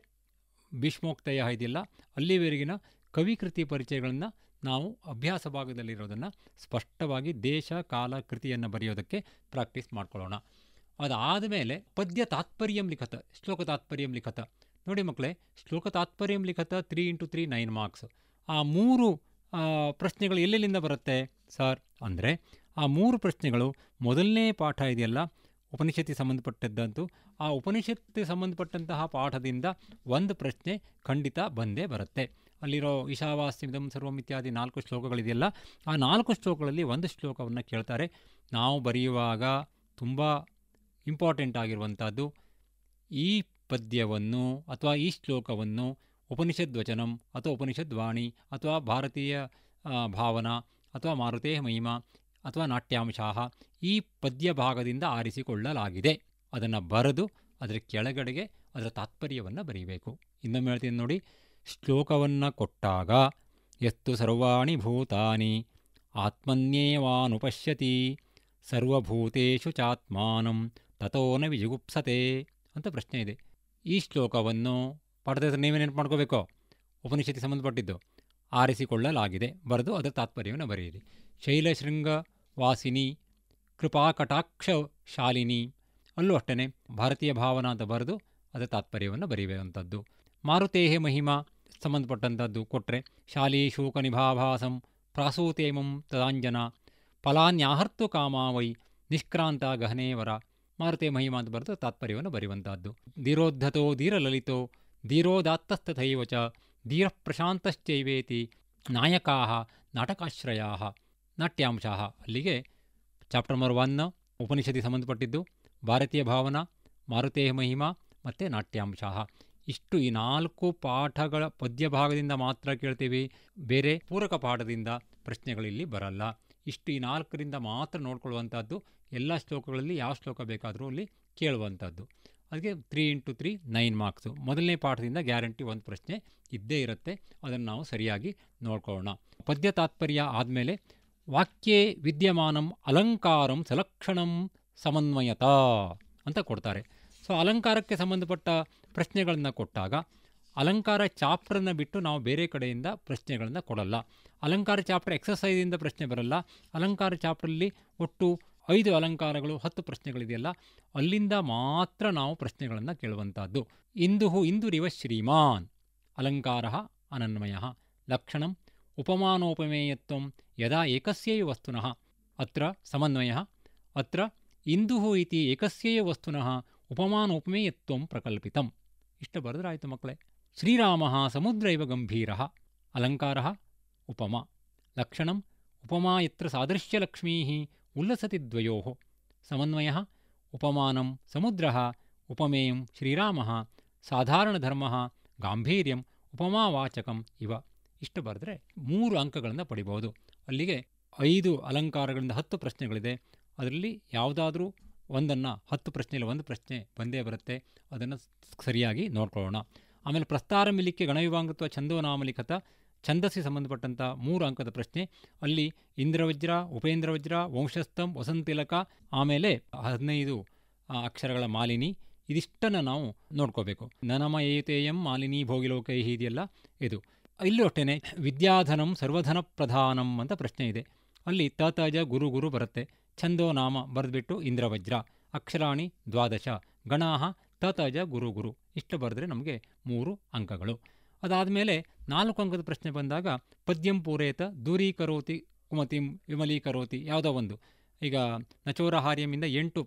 ಭೀಷ್ಮೋಕ್ತಯ ಇದಿಲ್ಲ ಅಲ್ಲಿವರೆಗಿನ ಕವಿಕೃತಿ ಪರಿಚಯಗಳನ್ನು ನಾವು ಅಭ್ಯಾಸ ಭಾಗದಲ್ಲಿರೋದನ್ನು ಸ್ಪಷ್ಟವಾಗಿ ದೇಶ ಕಾಲ ಕೃತಿಯನ್ನು ಬರೆಯೋದಕ್ಕೆ ಪ್ರಾಕ್ಟೀಸ್ ಮಾಡ್ಕೊಳ್ಳೋಣ ಅದಾದ ಮೇಲೆ ಪದ್ಯ ತಾತ್ಪರ್ಯಂ ಲಿಖತ ಶ್ಲೋಕ ತಾತ್ಪರ್ಯಂ ಲಿಖತ ನೋಡಿ ಮಕ್ಕಳೇ ಶ್ಲೋಕ ತಾತ್ಪರ್ಯಂ ಲಿಖತ three into three nine marks ಆ ಮೂರು ಪ್ರಶ್ನೆಗಳು ಎಲ್ಲೆಲ್ಲಿಂದ ಬರುತ್ತೆ ಸರ್ ಅಂದರೆ ಆ ಮೂರು ಪ್ರಶ್ನೆಗಳು ಮೊದಲನೇ ಪಾಠ ಇದೆಯಲ್ಲ ಉಪನಿಷತ್ತಿಗೆ ಸಂಬಂಧಪಟ್ಟದ್ದಂತೂ ಆ ಉಪನಿಷತ್ತಿಗೆ ಸಂಬಂಧಪಟ್ಟಂತಹ ಪಾಠದಿಂದ ಒಂದು ಪ್ರಶ್ನೆ ಖಂಡಿತ ಬಂದೇ ಬರುತ್ತೆ ಅಲ್ಲಿರೋ ಈಶಾವಾಸ್ಯಮಿದಂ ಸರ್ವಂ ಇತ್ಯಾದಿ ನಾಲ್ಕು ಶ್ಲೋಕಗಳಿದೆಯಲ್ಲ ಆ ನಾಲ್ಕು ಶ್ಲೋಕಗಳಲ್ಲಿ ಒಂದು ಶ್ಲೋಕವನ್ನು ಕೇಳ್ತಾರೆ ನಾವು ಬರೆಯುವಾಗ ತುಂಬ ಇಂಪಾರ್ಟೆಂಟ್ ಆಗಿರುವಂಥದ್ದು ಈ ಪದ್ಯವನ್ನು ಅಥವಾ ಈ ಶ್ಲೋಕವನ್ನು ಉಪನಿಷದ್ ವಚನಂ ಅಥವಾ ಉಪನಿಷದ್ವಾಣಿ ಅಥವಾ ಭಾರತೀಯ ಭಾವನಾ ಅಥವಾ ಮಾರುತೇ ಮಹಿಮಾ ಅಥವಾ ನಾಟ್ಯಾಂಶಾಹ ಈ ಪದ್ಯ ಭಾಗದಿಂದ ಆರಿಸಿಕೊಳ್ಳಲಾಗಿದೆ ಅದನ್ನು ಬರೆದು ಅದರ ಕೆಳಗಡೆಗೆ ಅದರ ತಾತ್ಪರ್ಯವನ್ನು ಬರೀಬೇಕು ಇನ್ನೊಮ್ಮೆ ಹೇಳ್ತೀನಿ ನೋಡಿ ಶ್ಲೋಕವನ್ನು ಕೊಟ್ಟಾಗ ಎತ್ತು ಸರ್ವಾಣಿ ಭೂತಾನಿ ಆತ್ಮನ್ಯೇವಾನುಪಶ್ಯತಿ ಸರ್ವಭೂತೇಶು ಚಾತ್ಮಾನಂ ತಥೋನ ವಿಜುಗುಪ್ಸತೆ ಅಂತ ಪ್ರಶ್ನೆ ಇದೆ ಈ ಶ್ಲೋಕವನ್ನು ಪಾಠದ ನೀವೇನೇನು ಮಾಡ್ಕೋಬೇಕು ಉಪನಿಷತ್ತಿಗೆ ಸಂಬಂಧಪಟ್ಟಿದ್ದು ಆರಿಸಿಕೊಳ್ಳಲಾಗಿದೆ ಬರೆದು ಅದರ ತಾತ್ಪರ್ಯವನ್ನು ಬರೆಯಿರಿ ಶೈಲಶೃಂಗ ವಾಸಿನಿ ಕೃಪಾಕಟಾಕ್ಷ ಶಾಲಿನಿ ಅಲ್ಲೂ ಅಷ್ಟೇ ಭಾರತೀಯ ಭಾವನಾ ಅಂತ ಬರೆದು ಅದರ ತಾತ್ಪರ್ಯವನ್ನು ಬರೆಯುವಂಥದ್ದು ಮಾರುತೇಹೆ ಮಹಿಮಾ ಸಂಬಂಧಪಟ್ಟಂಥದ್ದು ಕೊಟ್ಟರೆ ಶಾಲಿ ಶೋಕ ನಿಭಾಭಾಸಂ ಪ್ರಾಸೂತೇಮಂ ತದಾಂಜನ ಫಲಾನ್ಯಾಹರ್ತು ಕಾಮಾವೈ ನಿಷ್ಕ್ರಾಂತ ಗಹನೇವರ ಮಾರುತೆ ಮಹಿಮಾ ಅಂತ ಬರೆದು ತಾತ್ಪರ್ಯವನ್ನು ಬರೆಯುವಂಥದ್ದು ಧೀರೋದ್ಧತೋ ಧೀರಲಲಿತೋ ಧೀರೋದಾತ್ತಸ್ಥೈವಚ ಧೀರಪ್ರಶಾಂತಶ್ಚೈವೇತಿ ನಾಯಕಾ ನಾಟಕಾಶ್ರಯ ನಾಟ್ಯಾಂಶ ಅಲ್ಲಿಗೆ ಚಾಪ್ಟರ್ ನಂಬರ್ ಒನ್ ಉಪನಿಷತ್ತಿಗೆ ಸಂಬಂಧಪಟ್ಟಿದ್ದು ಭಾರತೀಯ ಭಾವನಾ ಮಾರುತೇ ಮಹಿಮಾ ಮತ್ತು ನಾಟ್ಯಾಂಶ ಇಷ್ಟು ಈ ನಾಲ್ಕು ಪಾಠಗಳ ಪದ್ಯ ಭಾಗದಿಂದ ಮಾತ್ರ ಕೇಳ್ತೀವಿ ಬೇರೆ ಪೂರಕ ಪಾಠದಿಂದ ಪ್ರಶ್ನೆಗಳಿಲ್ಲಿ ಬರಲ್ಲ ಇಷ್ಟು ಈ ನಾಲ್ಕರಿಂದ ಮಾತ್ರ ನೋಡ್ಕೊಳ್ಳುವಂಥದ್ದು ಎಲ್ಲ ಶ್ಲೋಕಗಳಲ್ಲಿ ಯಾವ ಶ್ಲೋಕ ಬೇಕಾದರೂ ಅಲ್ಲಿ ಕೇಳುವಂಥದ್ದು ಅದಕ್ಕೆ three into three nine marks ಮೊದಲನೇ ಪಾಠದಿಂದ ಗ್ಯಾರಂಟಿ ಒಂದು ಪ್ರಶ್ನೆ ಇದ್ದೇ ಇರುತ್ತೆ ಅದನ್ನು ನಾವು ಸರಿಯಾಗಿ ನೋಡ್ಕೊಳ್ಳೋಣ ಪದ್ಯ ತಾತ್ಪರ್ಯ ಆದಮೇಲೆ ವಾಕ್ಯ ವಿದ್ಯಮಾನಂ ಅಲಂಕಾರಂ ಸಲಕ್ಷಣಂ ಸಮನ್ವಯತ ಅಂತ ಕೊಡ್ತಾರೆ ಸೊ ಅಲಂಕಾರಕ್ಕೆ ಸಂಬಂಧಪಟ್ಟ ಪ್ರಶ್ನೆಗಳನ್ನು ಕೊಟ್ಟಾಗ ಅಲಂಕಾರ ಚಾಪ್ಟರನ್ನು ಬಿಟ್ಟು ನಾವು ಬೇರೆ ಕಡೆಯಿಂದ ಪ್ರಶ್ನೆಗಳನ್ನು ಕೊಡಲ್ಲ ಅಲಂಕಾರ ಚಾಪ್ಟರ್ ಎಕ್ಸಸೈಸಿಂದ ಪ್ರಶ್ನೆ ಬರಲ್ಲ ಅಲಂಕಾರ ಚಾಪ್ಟ್ರಲ್ಲಿ ಒಟ್ಟು ಐದು ಅಲಂಕಾರಗಳು ಹತ್ತು ಪ್ರಶ್ನೆಗಳಿದೆಯಲ್ಲ ಅಲ್ಲಿಂದ ಮಾತ್ರ ನಾವು ಪ್ರಶ್ನೆಗಳನ್ನು ಕೇಳುವಂಥದ್ದು ಇಂದು ಇಂದುರಿವ ಶ್ರೀಮಾನ್ ಅಲಂಕಾರ ಅನನ್ವಯ ಲಕ್ಷಣಂ ಉಪಮಾನೋಪಮೇಯತ್ವ ಯದಾ ಏಕಸ್ಯೈ ವಸ್ತುನಃ ಅತ್ರ ಸಮನ್ವಯ ಅತ್ರ ಇಂದುಹು ಇತಿ ಏಕಸ್ಯೈ ವಸ್ತುನಃ ಉಪಮಾನೋಪಮೇಯತ್ವ ಪ್ರಕಲ್ಪಿತಂ ಇಷ್ಟ ಬರೆದ್ರಾಯಿತು ಮಕ್ಕಳೇ ಶ್ರೀರಾಮ ಸಮುದ್ರ ಇವ ಗಂಭೀರ ಅಲಂಕಾರ ಉಪಮಾ ಲಕ್ಷಣಂ ಉಪಮಾ ಯತ್ರ ಸಾದೃಶ್ಯಲಕ್ಷ್ಮೀ ಉಲ್ಲಸತಿ द्वयोः समन्वयः उपमानं समुद्रः ಉಪಮೇಯಂ ಶ್ರೀರಾಮಃ ಸಾಧಾರಣಧರ್ಮಃ ಗಾಂಭೀರ್ಯಂ ಉಪಮಾವಾಚಕಂ ಇವ ಇಷ್ಟು ಬರೆದ್ರೆ ಮೂರು ಅಂಕಗಳನ್ನು ಪಡಿಬೋದು ಅಲ್ಲಿಗೆ ಐದು ಅಲಂಕಾರಗಳಿಂದ ಹತ್ತು ಪ್ರಶ್ನೆಗಳಿದೆ ಅದರಲ್ಲಿ ಯಾವುದಾದ್ರೂ ಒಂದನ್ನು ಹತ್ತು ಪ್ರಶ್ನೆಯಲ್ಲಿ ಒಂದು ಪ್ರಶ್ನೆ ಬಂದೇ ಬರುತ್ತೆ ಅದನ್ನು ಸರಿಯಾಗಿ ನೋಡ್ಕೊಳ್ಳೋಣ ಆಮೇಲೆ ಪ್ರಸ್ತಾರ ಮಿಲಿಕೆ ಗಣವಿವಾಂಗತ್ವ ಛಂದೋನಾಮಲಿಖತ ಛಂದಸ್ಸಿಗೆ ಸಂಬಂಧಪಟ್ಟಂಥ ಮೂರು ಅಂಕದ ಪ್ರಶ್ನೆ ಅಲ್ಲಿ ಇಂದ್ರವಜ್ರ ಉಪೇಂದ್ರವಜ್ರ ವಜ್ರ ವಂಶಸ್ಥಂ ವಸಂತಿಲಕ ಆಮೇಲೆ ಹದಿನೈದು ಅಕ್ಷರಗಳ ಮಾಲಿನಿ ಇದಿಷ್ಟನ್ನು ನಾವು ನೋಡ್ಕೋಬೇಕು ನನಮ ಏತೇಯಂ ಮಾಲಿನಿ ಭೋಗಿಲೋಕೈ ಇದೆಯಲ್ಲ ಇದು ಇಲ್ಲೂ ಅಷ್ಟೇ ವಿದ್ಯಾಧನಂ ಸರ್ವಧನ ಪ್ರಧಾನಂ ಅಂತ ಪ್ರಶ್ನೆ ಇದೆ ಅಲ್ಲಿ ತತಜ ಗುರು ಗುರು ಬರುತ್ತೆ ಛಂದೋ ನಾಮ ಬರೆದ್ಬಿಟ್ಟು ಇಂದ್ರವಜ್ರ ಅಕ್ಷರಾಣಿ ದ್ವಾದಶ ಗಣಾಹ ತತಜ ಗುರು ಗುರು ಇಷ್ಟು ಬರೆದ್ರೆ ನಮಗೆ ಮೂರು ಅಂಕಗಳು ಮೇಲೆ ನಾಲ್ಕು ಅಂಕದ ಪ್ರಶ್ನೆ ಬಂದಾಗ ಪದ್ಯಂ ಪೂರೇತ ದೂರೀಕರೋತಿ ಕುಮತಿಂ ವಿಮಲೀಕರೋತಿ ಯಾವುದೋ ಒಂದು ಈಗ ನಚೋರಹಾರ್ಯಮಿಂದ ಎಂಟು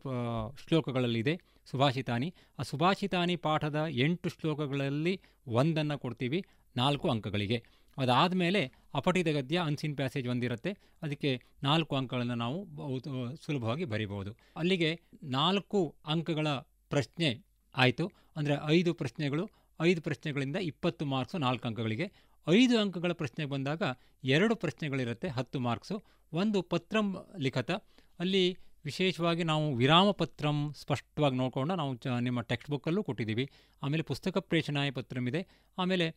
ಶ್ಲೋಕಗಳಲ್ಲಿದೆ ಸುಭಾಷಿತಾನಿ ಆ ಸುಭಾಷಿತಾನಿ ಪಾಠದ ಎಂಟು ಶ್ಲೋಕಗಳಲ್ಲಿ ಒಂದನ್ನು ಕೊಡ್ತೀವಿ ನಾಲ್ಕು ಅಂಕಗಳಿಗೆ ಅದಾದ ಮೇಲೆ ಅಪಠಿತ ಗದ್ಯ ಅನ್ಸಿನ್ ಪ್ಯಾಸೇಜ್ ಒಂದಿರುತ್ತೆ ಅದಕ್ಕೆ ನಾಲ್ಕು ಅಂಕಗಳನ್ನು ನಾವು ಸುಲಭವಾಗಿ ಬರಿಬೋದು ಅಲ್ಲಿಗೆ ನಾಲ್ಕು ಅಂಕಗಳ ಪ್ರಶ್ನೆ ಆಯಿತು ಅಂದರೆ ಐದು ಪ್ರಶ್ನೆಗಳು ಐದು ಪ್ರಶ್ನೆಗಳಿಂದ ಇಪ್ಪತ್ತು ಮಾರ್ಕ್ಸು ನಾಲ್ಕು ಅಂಕಗಳಿಗೆ ಐದು ಅಂಕಗಳ ಪ್ರಶ್ನೆಗೆ ಬಂದಾಗ ಎರಡು ಪ್ರಶ್ನೆಗಳಿರುತ್ತೆ ಹತ್ತು ಮಾರ್ಕ್ಸು ಒಂದು ಪತ್ರಂ ಲಿಖತ ಅಲ್ಲಿ ವಿಶೇಷವಾಗಿ ನಾವು ವಿರಾಮ ಪತ್ರಂ ಸ್ಪಷ್ಟವಾಗಿ ನೋಡಿಕೊಂಡು ನಾವು ಚ ನಿಮ್ಮ ಟೆಕ್ಸ್ಟ್ ಬುಕ್ಕಲ್ಲೂ ಕೊಟ್ಟಿದ್ದೀವಿ ಆಮೇಲೆ ಪುಸ್ತಕ ಪ್ರೇಷಣಾಯ ಪತ್ರಂ ಇದೆ ಆಮೇಲೆ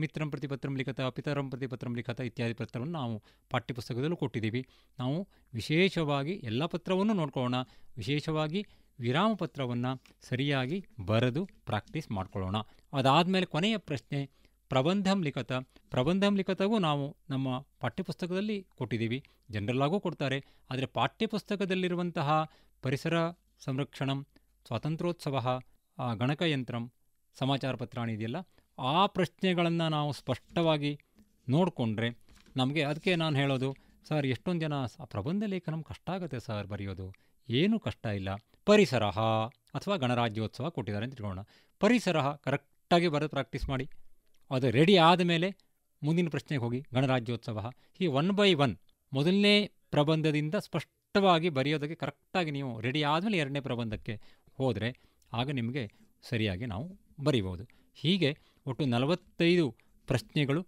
ಮಿತ್ರಂ ಪ್ರತಿಪತ್ರಂ ಲಿಖತ ಪಿತರಂ ಪ್ರತಿಪತ್ರಂ ಲಿಖತ ಇತ್ಯಾದಿ ಪತ್ರವನ್ನು ನಾವು ಪಾಠ್ಯಪುಸ್ತಕದಲ್ಲೂ ಕೊಟ್ಟಿದ್ದೀವಿ ನಾವು ವಿಶೇಷವಾಗಿ ಎಲ್ಲ ಪತ್ರವನ್ನು ನೋಡ್ಕೊಳ್ಳೋಣ ವಿಶೇಷವಾಗಿ ವಿರಾಮ ಪತ್ರವನ್ನು ಸರಿಯಾಗಿ ಬರೆದು ಪ್ರಾಕ್ಟೀಸ್ ಮಾಡ್ಕೊಳ್ಳೋಣ ಅದಾದಮೇಲೆ ಕೊನೆಯ ಪ್ರಶ್ನೆ ಪ್ರಬಂಧಂ ಲಿಖತ ಪ್ರಬಂಧಂ ಲಿಖತವೂ ನಾವು ನಮ್ಮ ಪಾಠ್ಯಪುಸ್ತಕದಲ್ಲಿ ಕೊಟ್ಟಿದ್ದೀವಿ ಜನರಲ್ಲಾಗೂ ಕೊಡ್ತಾರೆ ಆದರೆ ಪಾಠ್ಯಪುಸ್ತಕದಲ್ಲಿರುವಂತಹ ಪರಿಸರ ಸಂರಕ್ಷಣಂ ಸ್ವಾತಂತ್ರ್ಯೋತ್ಸವ ಗಣಕಯಂತ್ರಂ ಸಮಾಚಾರ ಪತ್ರಾಣಿ ಇದೆಯಲ್ಲ ಆ ಪ್ರಶ್ನೆಗಳನ್ನು ನಾವು ಸ್ಪಷ್ಟವಾಗಿ ನೋಡಿಕೊಂಡ್ರೆ ನಮಗೆ ಅದಕ್ಕೆ ನಾನು ಹೇಳೋದು ಸರ್ ಎಷ್ಟೊಂದು ಜನ ಪ್ರಬಂಧ ಲೇಖನ ಕಷ್ಟ ಆಗುತ್ತೆ ಸರ್ ಬರೆಯೋದು ಏನೂ ಕಷ್ಟ ಇಲ್ಲ ಪರಿಸರ ಅಥವಾ ಗಣರಾಜ್ಯೋತ್ಸವ ಕೊಟ್ಟಿದ್ದಾರೆ ಅಂತ ತಿಳ್ಕೊಳ್ಳೋಣ ಪರಿಸರ ಕರೆಕ್ಟಾಗಿ ಬರೋದು ಪ್ರಾಕ್ಟೀಸ್ ಮಾಡಿ ಅದು ರೆಡಿ ಆದಮೇಲೆ ಮುಂದಿನ ಪ್ರಶ್ನೆಗೆ ಹೋಗಿ ಗಣರಾಜ್ಯೋತ್ಸವ ಈ ಒನ್ ಬೈ ಒನ್ ಮೊದಲನೇ ಪ್ರಬಂಧದಿಂದ ಸ್ಪಷ್ಟವಾಗಿ ಬರೆಯೋದಕ್ಕೆ ಕರೆಕ್ಟಾಗಿ ನೀವು ರೆಡಿ ಆದಮೇಲೆ ಎರಡನೇ ಪ್ರಬಂಧಕ್ಕೆ ಹೋದರೆ ಆಗ ನಿಮಗೆ ಸರಿಯಾಗಿ ನಾವು ಬರೀಬೋದು ಹೀಗೆ ಒಟ್ಟು ನಲವತ್ತೈದು ಪ್ರಶ್ನೆಗಳು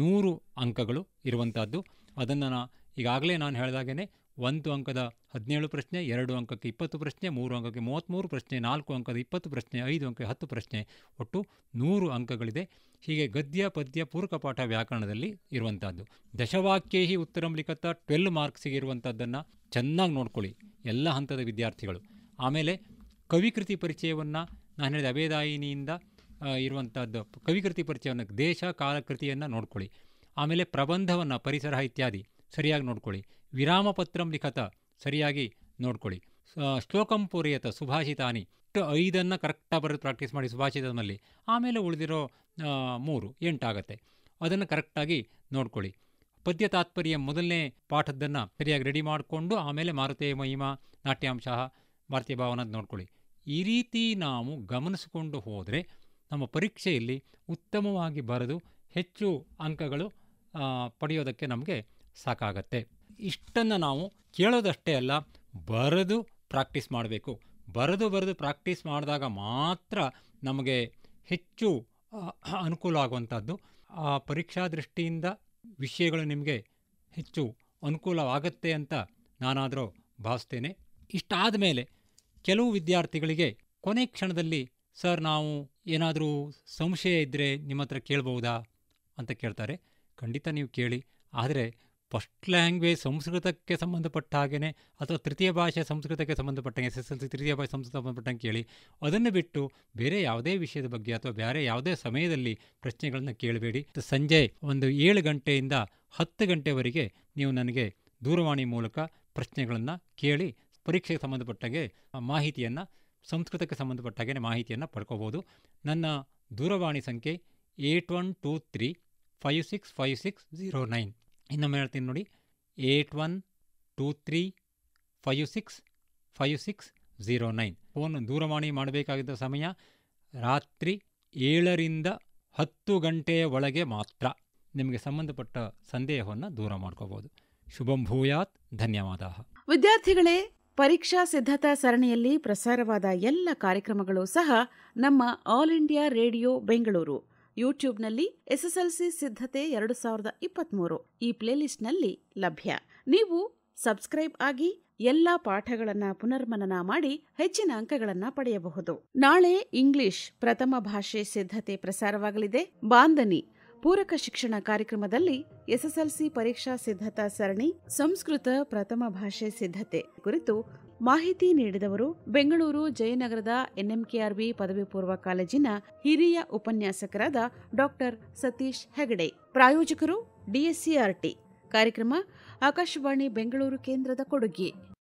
ನೂರು ಅಂಕಗಳು ಇರುವಂಥದ್ದು ಅದನ್ನು ನಾ ಈಗಾಗಲೇ ನಾನು ಹೇಳಿದಾಗೇ ಒಂದು ಅಂಕದ ಹದಿನೇಳು ಪ್ರಶ್ನೆ ಎರಡು ಅಂಕಕ್ಕೆ ಇಪ್ಪತ್ತು ಪ್ರಶ್ನೆ ಮೂರು ಅಂಕಕ್ಕೆ ಮೂವತ್ತ್ಮೂರು ಪ್ರಶ್ನೆ ನಾಲ್ಕು ಅಂಕದ ಇಪ್ಪತ್ತು ಪ್ರಶ್ನೆ ಐದು ಅಂಕಕ್ಕೆ ಹತ್ತು ಪ್ರಶ್ನೆ ಒಟ್ಟು ನೂರು ಅಂಕಗಳಿದೆ ಹೀಗೆ ಗದ್ಯ ಪದ್ಯ ಪೂರಕ ಪಾಠ ವ್ಯಾಕರಣದಲ್ಲಿ ಇರುವಂಥದ್ದು ದಶವಾಕ್ಯೇಹಿ ಉತ್ತರಂ ಲಿಖತ ಟ್ವೆಲ್ ಮಾರ್ಕ್ಸಿಗೆ ಇರುವಂಥದ್ದನ್ನು ಚೆನ್ನಾಗಿ ನೋಡ್ಕೊಳ್ಳಿ ಎಲ್ಲ ಹಂತದ ವಿದ್ಯಾರ್ಥಿಗಳು ಆಮೇಲೆ ಕವಿಕೃತಿ ಪರಿಚಯವನ್ನು ನಾನು ಹೇಳಿದ ಅಭೇದಾಯಿನಿಯಿಂದ ಇರುವಂಥದ್ದು ಕವಿಕೃತಿ ಪರಿಚಯವನ್ನು ದೇಶ ಕಾಲಕೃತಿಯನ್ನು ನೋಡ್ಕೊಳ್ಳಿ ಆಮೇಲೆ ಪ್ರಬಂಧವನ್ನು ಪರಿಸರ ಇತ್ಯಾದಿ ಸರಿಯಾಗಿ ನೋಡ್ಕೊಳ್ಳಿ ವಿರಾಮ ಪತ್ರಂ ಲಿಖತ ಸರಿಯಾಗಿ ನೋಡ್ಕೊಳ್ಳಿ ಶ್ಲೋಕಂ ಸುಭಾಷಿತ ಸುಭಾಷಿತಾನಿ ಇಟ್ಟು ಐದನ್ನು ಕರೆಕ್ಟಾಗಿ ಬರೋದು ಪ್ರಾಕ್ಟೀಸ್ ಮಾಡಿ ಸುಭಾಷಿತದಲ್ಲಿ ಆಮೇಲೆ ಉಳಿದಿರೋ ಮೂರು ಎಂಟಾಗತ್ತೆ ಅದನ್ನು ಕರೆಕ್ಟಾಗಿ ನೋಡ್ಕೊಳ್ಳಿ ಪದ್ಯ ತಾತ್ಪರ್ಯ ಮೊದಲನೇ ಪಾಠದ್ದನ್ನು ಸರಿಯಾಗಿ ರೆಡಿ ಮಾಡಿಕೊಂಡು ಆಮೇಲೆ ಮಾರುತೇ ಮಹಿಮಾ ನಾಟ್ಯಾಂಶ ಭಾರತೀಯ ಭಾವನದ ನೋಡ್ಕೊಳ್ಳಿ ಈ ರೀತಿ ನಾವು ಗಮನಿಸಿಕೊಂಡು ಹೋದರೆ ನಮ್ಮ ಪರೀಕ್ಷೆಯಲ್ಲಿ ಉತ್ತಮವಾಗಿ ಬರೆದು ಹೆಚ್ಚು ಅಂಕಗಳು ಪಡೆಯೋದಕ್ಕೆ ನಮಗೆ ಸಾಕಾಗತ್ತೆ ಇಷ್ಟನ್ನು ನಾವು ಕೇಳೋದಷ್ಟೇ ಅಲ್ಲ ಬರೆದು ಪ್ರಾಕ್ಟೀಸ್ ಮಾಡಬೇಕು ಬರೆದು ಬರೆದು ಪ್ರಾಕ್ಟೀಸ್ ಮಾಡಿದಾಗ ಮಾತ್ರ ನಮಗೆ ಹೆಚ್ಚು ಅನುಕೂಲ ಆಗುವಂಥದ್ದು ಆ ಪರೀಕ್ಷಾ ದೃಷ್ಟಿಯಿಂದ ವಿಷಯಗಳು ನಿಮಗೆ ಹೆಚ್ಚು ಅನುಕೂಲವಾಗತ್ತೆ ಅಂತ ನಾನಾದರೂ ಭಾವಿಸ್ತೇನೆ ಇಷ್ಟಾದ ಮೇಲೆ ಕೆಲವು ವಿದ್ಯಾರ್ಥಿಗಳಿಗೆ ಕೊನೆ ಕ್ಷಣದಲ್ಲಿ ಸರ್ ನಾವು ಏನಾದರೂ ಸಂಶಯ ಇದ್ದರೆ ನಿಮ್ಮ ಹತ್ರ ಕೇಳ್ಬೋದಾ ಅಂತ ಕೇಳ್ತಾರೆ ಖಂಡಿತ ನೀವು ಕೇಳಿ ಆದರೆ ಫಸ್ಟ್ ಲ್ಯಾಂಗ್ವೇಜ್ ಸಂಸ್ಕೃತಕ್ಕೆ ಸಂಬಂಧಪಟ್ಟ ಹಾಗೇ ಅಥವಾ ತೃತೀಯ ಭಾಷೆ ಸಂಸ್ಕೃತಕ್ಕೆ ಸಂಬಂಧಪಟ್ಟಂಗೆ ಎಸ್ ಎಸ್ ಎಲ್ ಸಿ ತೃತೀಯ ಭಾಷೆ ಸಂಸ್ಕೃತ ಸಂಬಂಧಪಟ್ಟಂಗೆ ಕೇಳಿ ಅದನ್ನು ಬಿಟ್ಟು ಬೇರೆ ಯಾವುದೇ ವಿಷಯದ ಬಗ್ಗೆ ಅಥವಾ ಬೇರೆ ಯಾವುದೇ ಸಮಯದಲ್ಲಿ ಪ್ರಶ್ನೆಗಳನ್ನು ಕೇಳಬೇಡಿ ಸಂಜೆ ಒಂದು ಏಳು ಗಂಟೆಯಿಂದ ಹತ್ತು ಗಂಟೆವರೆಗೆ ನೀವು ನನಗೆ ದೂರವಾಣಿ ಮೂಲಕ ಪ್ರಶ್ನೆಗಳನ್ನು ಕೇಳಿ ಪರೀಕ್ಷೆಗೆ ಸಂಬಂಧಪಟ್ಟಂಗೆ ಮಾಹಿತಿಯನ್ನು ಸಂಸ್ಕೃತಕ್ಕೆ ಸಂಬಂಧಪಟ್ಟ ಹಾಗೆ ಮಾಹಿತಿಯನ್ನು ಪಡ್ಕೋಬೋದು ನನ್ನ ದೂರವಾಣಿ ಸಂಖ್ಯೆ eight one two three five six five six zero nine ಇನ್ನೊಮ್ಮೆ ಹೇಳ್ತೀನಿ ನೋಡಿ eight one two three five six five six zero nine phone ದೂರವಾಣಿ ಮಾಡಬೇಕಾಗಿದ್ದ ಸಮಯ ರಾತ್ರಿ ಏಳರಿಂದ ಹತ್ತು ಗಂಟೆಯ ಒಳಗೆ ಮಾತ್ರ ನಿಮಗೆ ಸಂಬಂಧಪಟ್ಟ ಸಂದೇಹವನ್ನು ದೂರ ಮಾಡ್ಕೋಬೋದು ಶುಭಂ ಭೂಯಾತ್ ಧನ್ಯವಾದ ವಿದ್ಯಾರ್ಥಿಗಳೇ ಪರೀಕ್ಷಾ ಸಿದ್ಧತಾ ಸರಣಿಯಲ್ಲಿ ಪ್ರಸಾರವಾದ ಎಲ್ಲ ಕಾರ್ಯಕ್ರಮಗಳು ಸಹ ನಮ್ಮ ಆಲ್ ಇಂಡಿಯಾ ರೇಡಿಯೋ ಬೆಂಗಳೂರು ಯೂಟ್ಯೂಬ್ನಲ್ಲಿ ಎಸ್ಎಸ್ಎಲ್ಸಿ ಸಿದ್ಧತೆ ಎರಡು ಸಾವಿರದ ಮೂರು ಈ ಪ್ಲೇಲಿಸ್ಟ್ನಲ್ಲಿ ಲಭ್ಯ ನೀವು ಸಬ್ಸ್ಕ್ರೈಬ್ ಆಗಿ ಎಲ್ಲ ಪಾಠಗಳನ್ನು ಪುನರ್ಮನನ ಮಾಡಿ ಹೆಚ್ಚಿನ ಅಂಕಗಳನ್ನು ಪಡೆಯಬಹುದು ನಾಳೆ ಇಂಗ್ಲಿಷ್ ಪ್ರಥಮ ಭಾಷೆ ಸಿದ್ಧತೆ ಪ್ರಸಾರವಾಗಲಿದೆ ಬಾಂಧನಿ ಪೂರಕ ಶಿಕ್ಷಣ ಕಾರ್ಯಕ್ರಮದಲ್ಲಿ ಎಸ್ಎಸ್ಎಲ್ಸಿ ಪರೀಕ್ಷಾ ಸಿದ್ಧತಾ ಸರಣಿ ಸಂಸ್ಕೃತ ಪ್ರಥಮ ಭಾಷೆ ಸಿದ್ಧತೆ ಕುರಿತು ಮಾಹಿತಿ ನೀಡಿದವರು ಬೆಂಗಳೂರು ಜಯನಗರದ ಎನ್ಎಂಕೆಆರ್ಬಿ ಪದವಿ ಪೂರ್ವ ಕಾಲೇಜಿನ ಹಿರಿಯ ಉಪನ್ಯಾಸಕರಾದ ಡಾಕ್ಟರ್ ಸತೀಶ್ ಹೆಗಡೆ ಪ್ರಾಯೋಜಕರು ಡಿಎಸ್ಸಿಆರ್ಟಿ ಕಾರ್ಯಕ್ರಮ ಆಕಾಶವಾಣಿ ಬೆಂಗಳೂರು ಕೇಂದ್ರದ ಕೊಡುಗೆ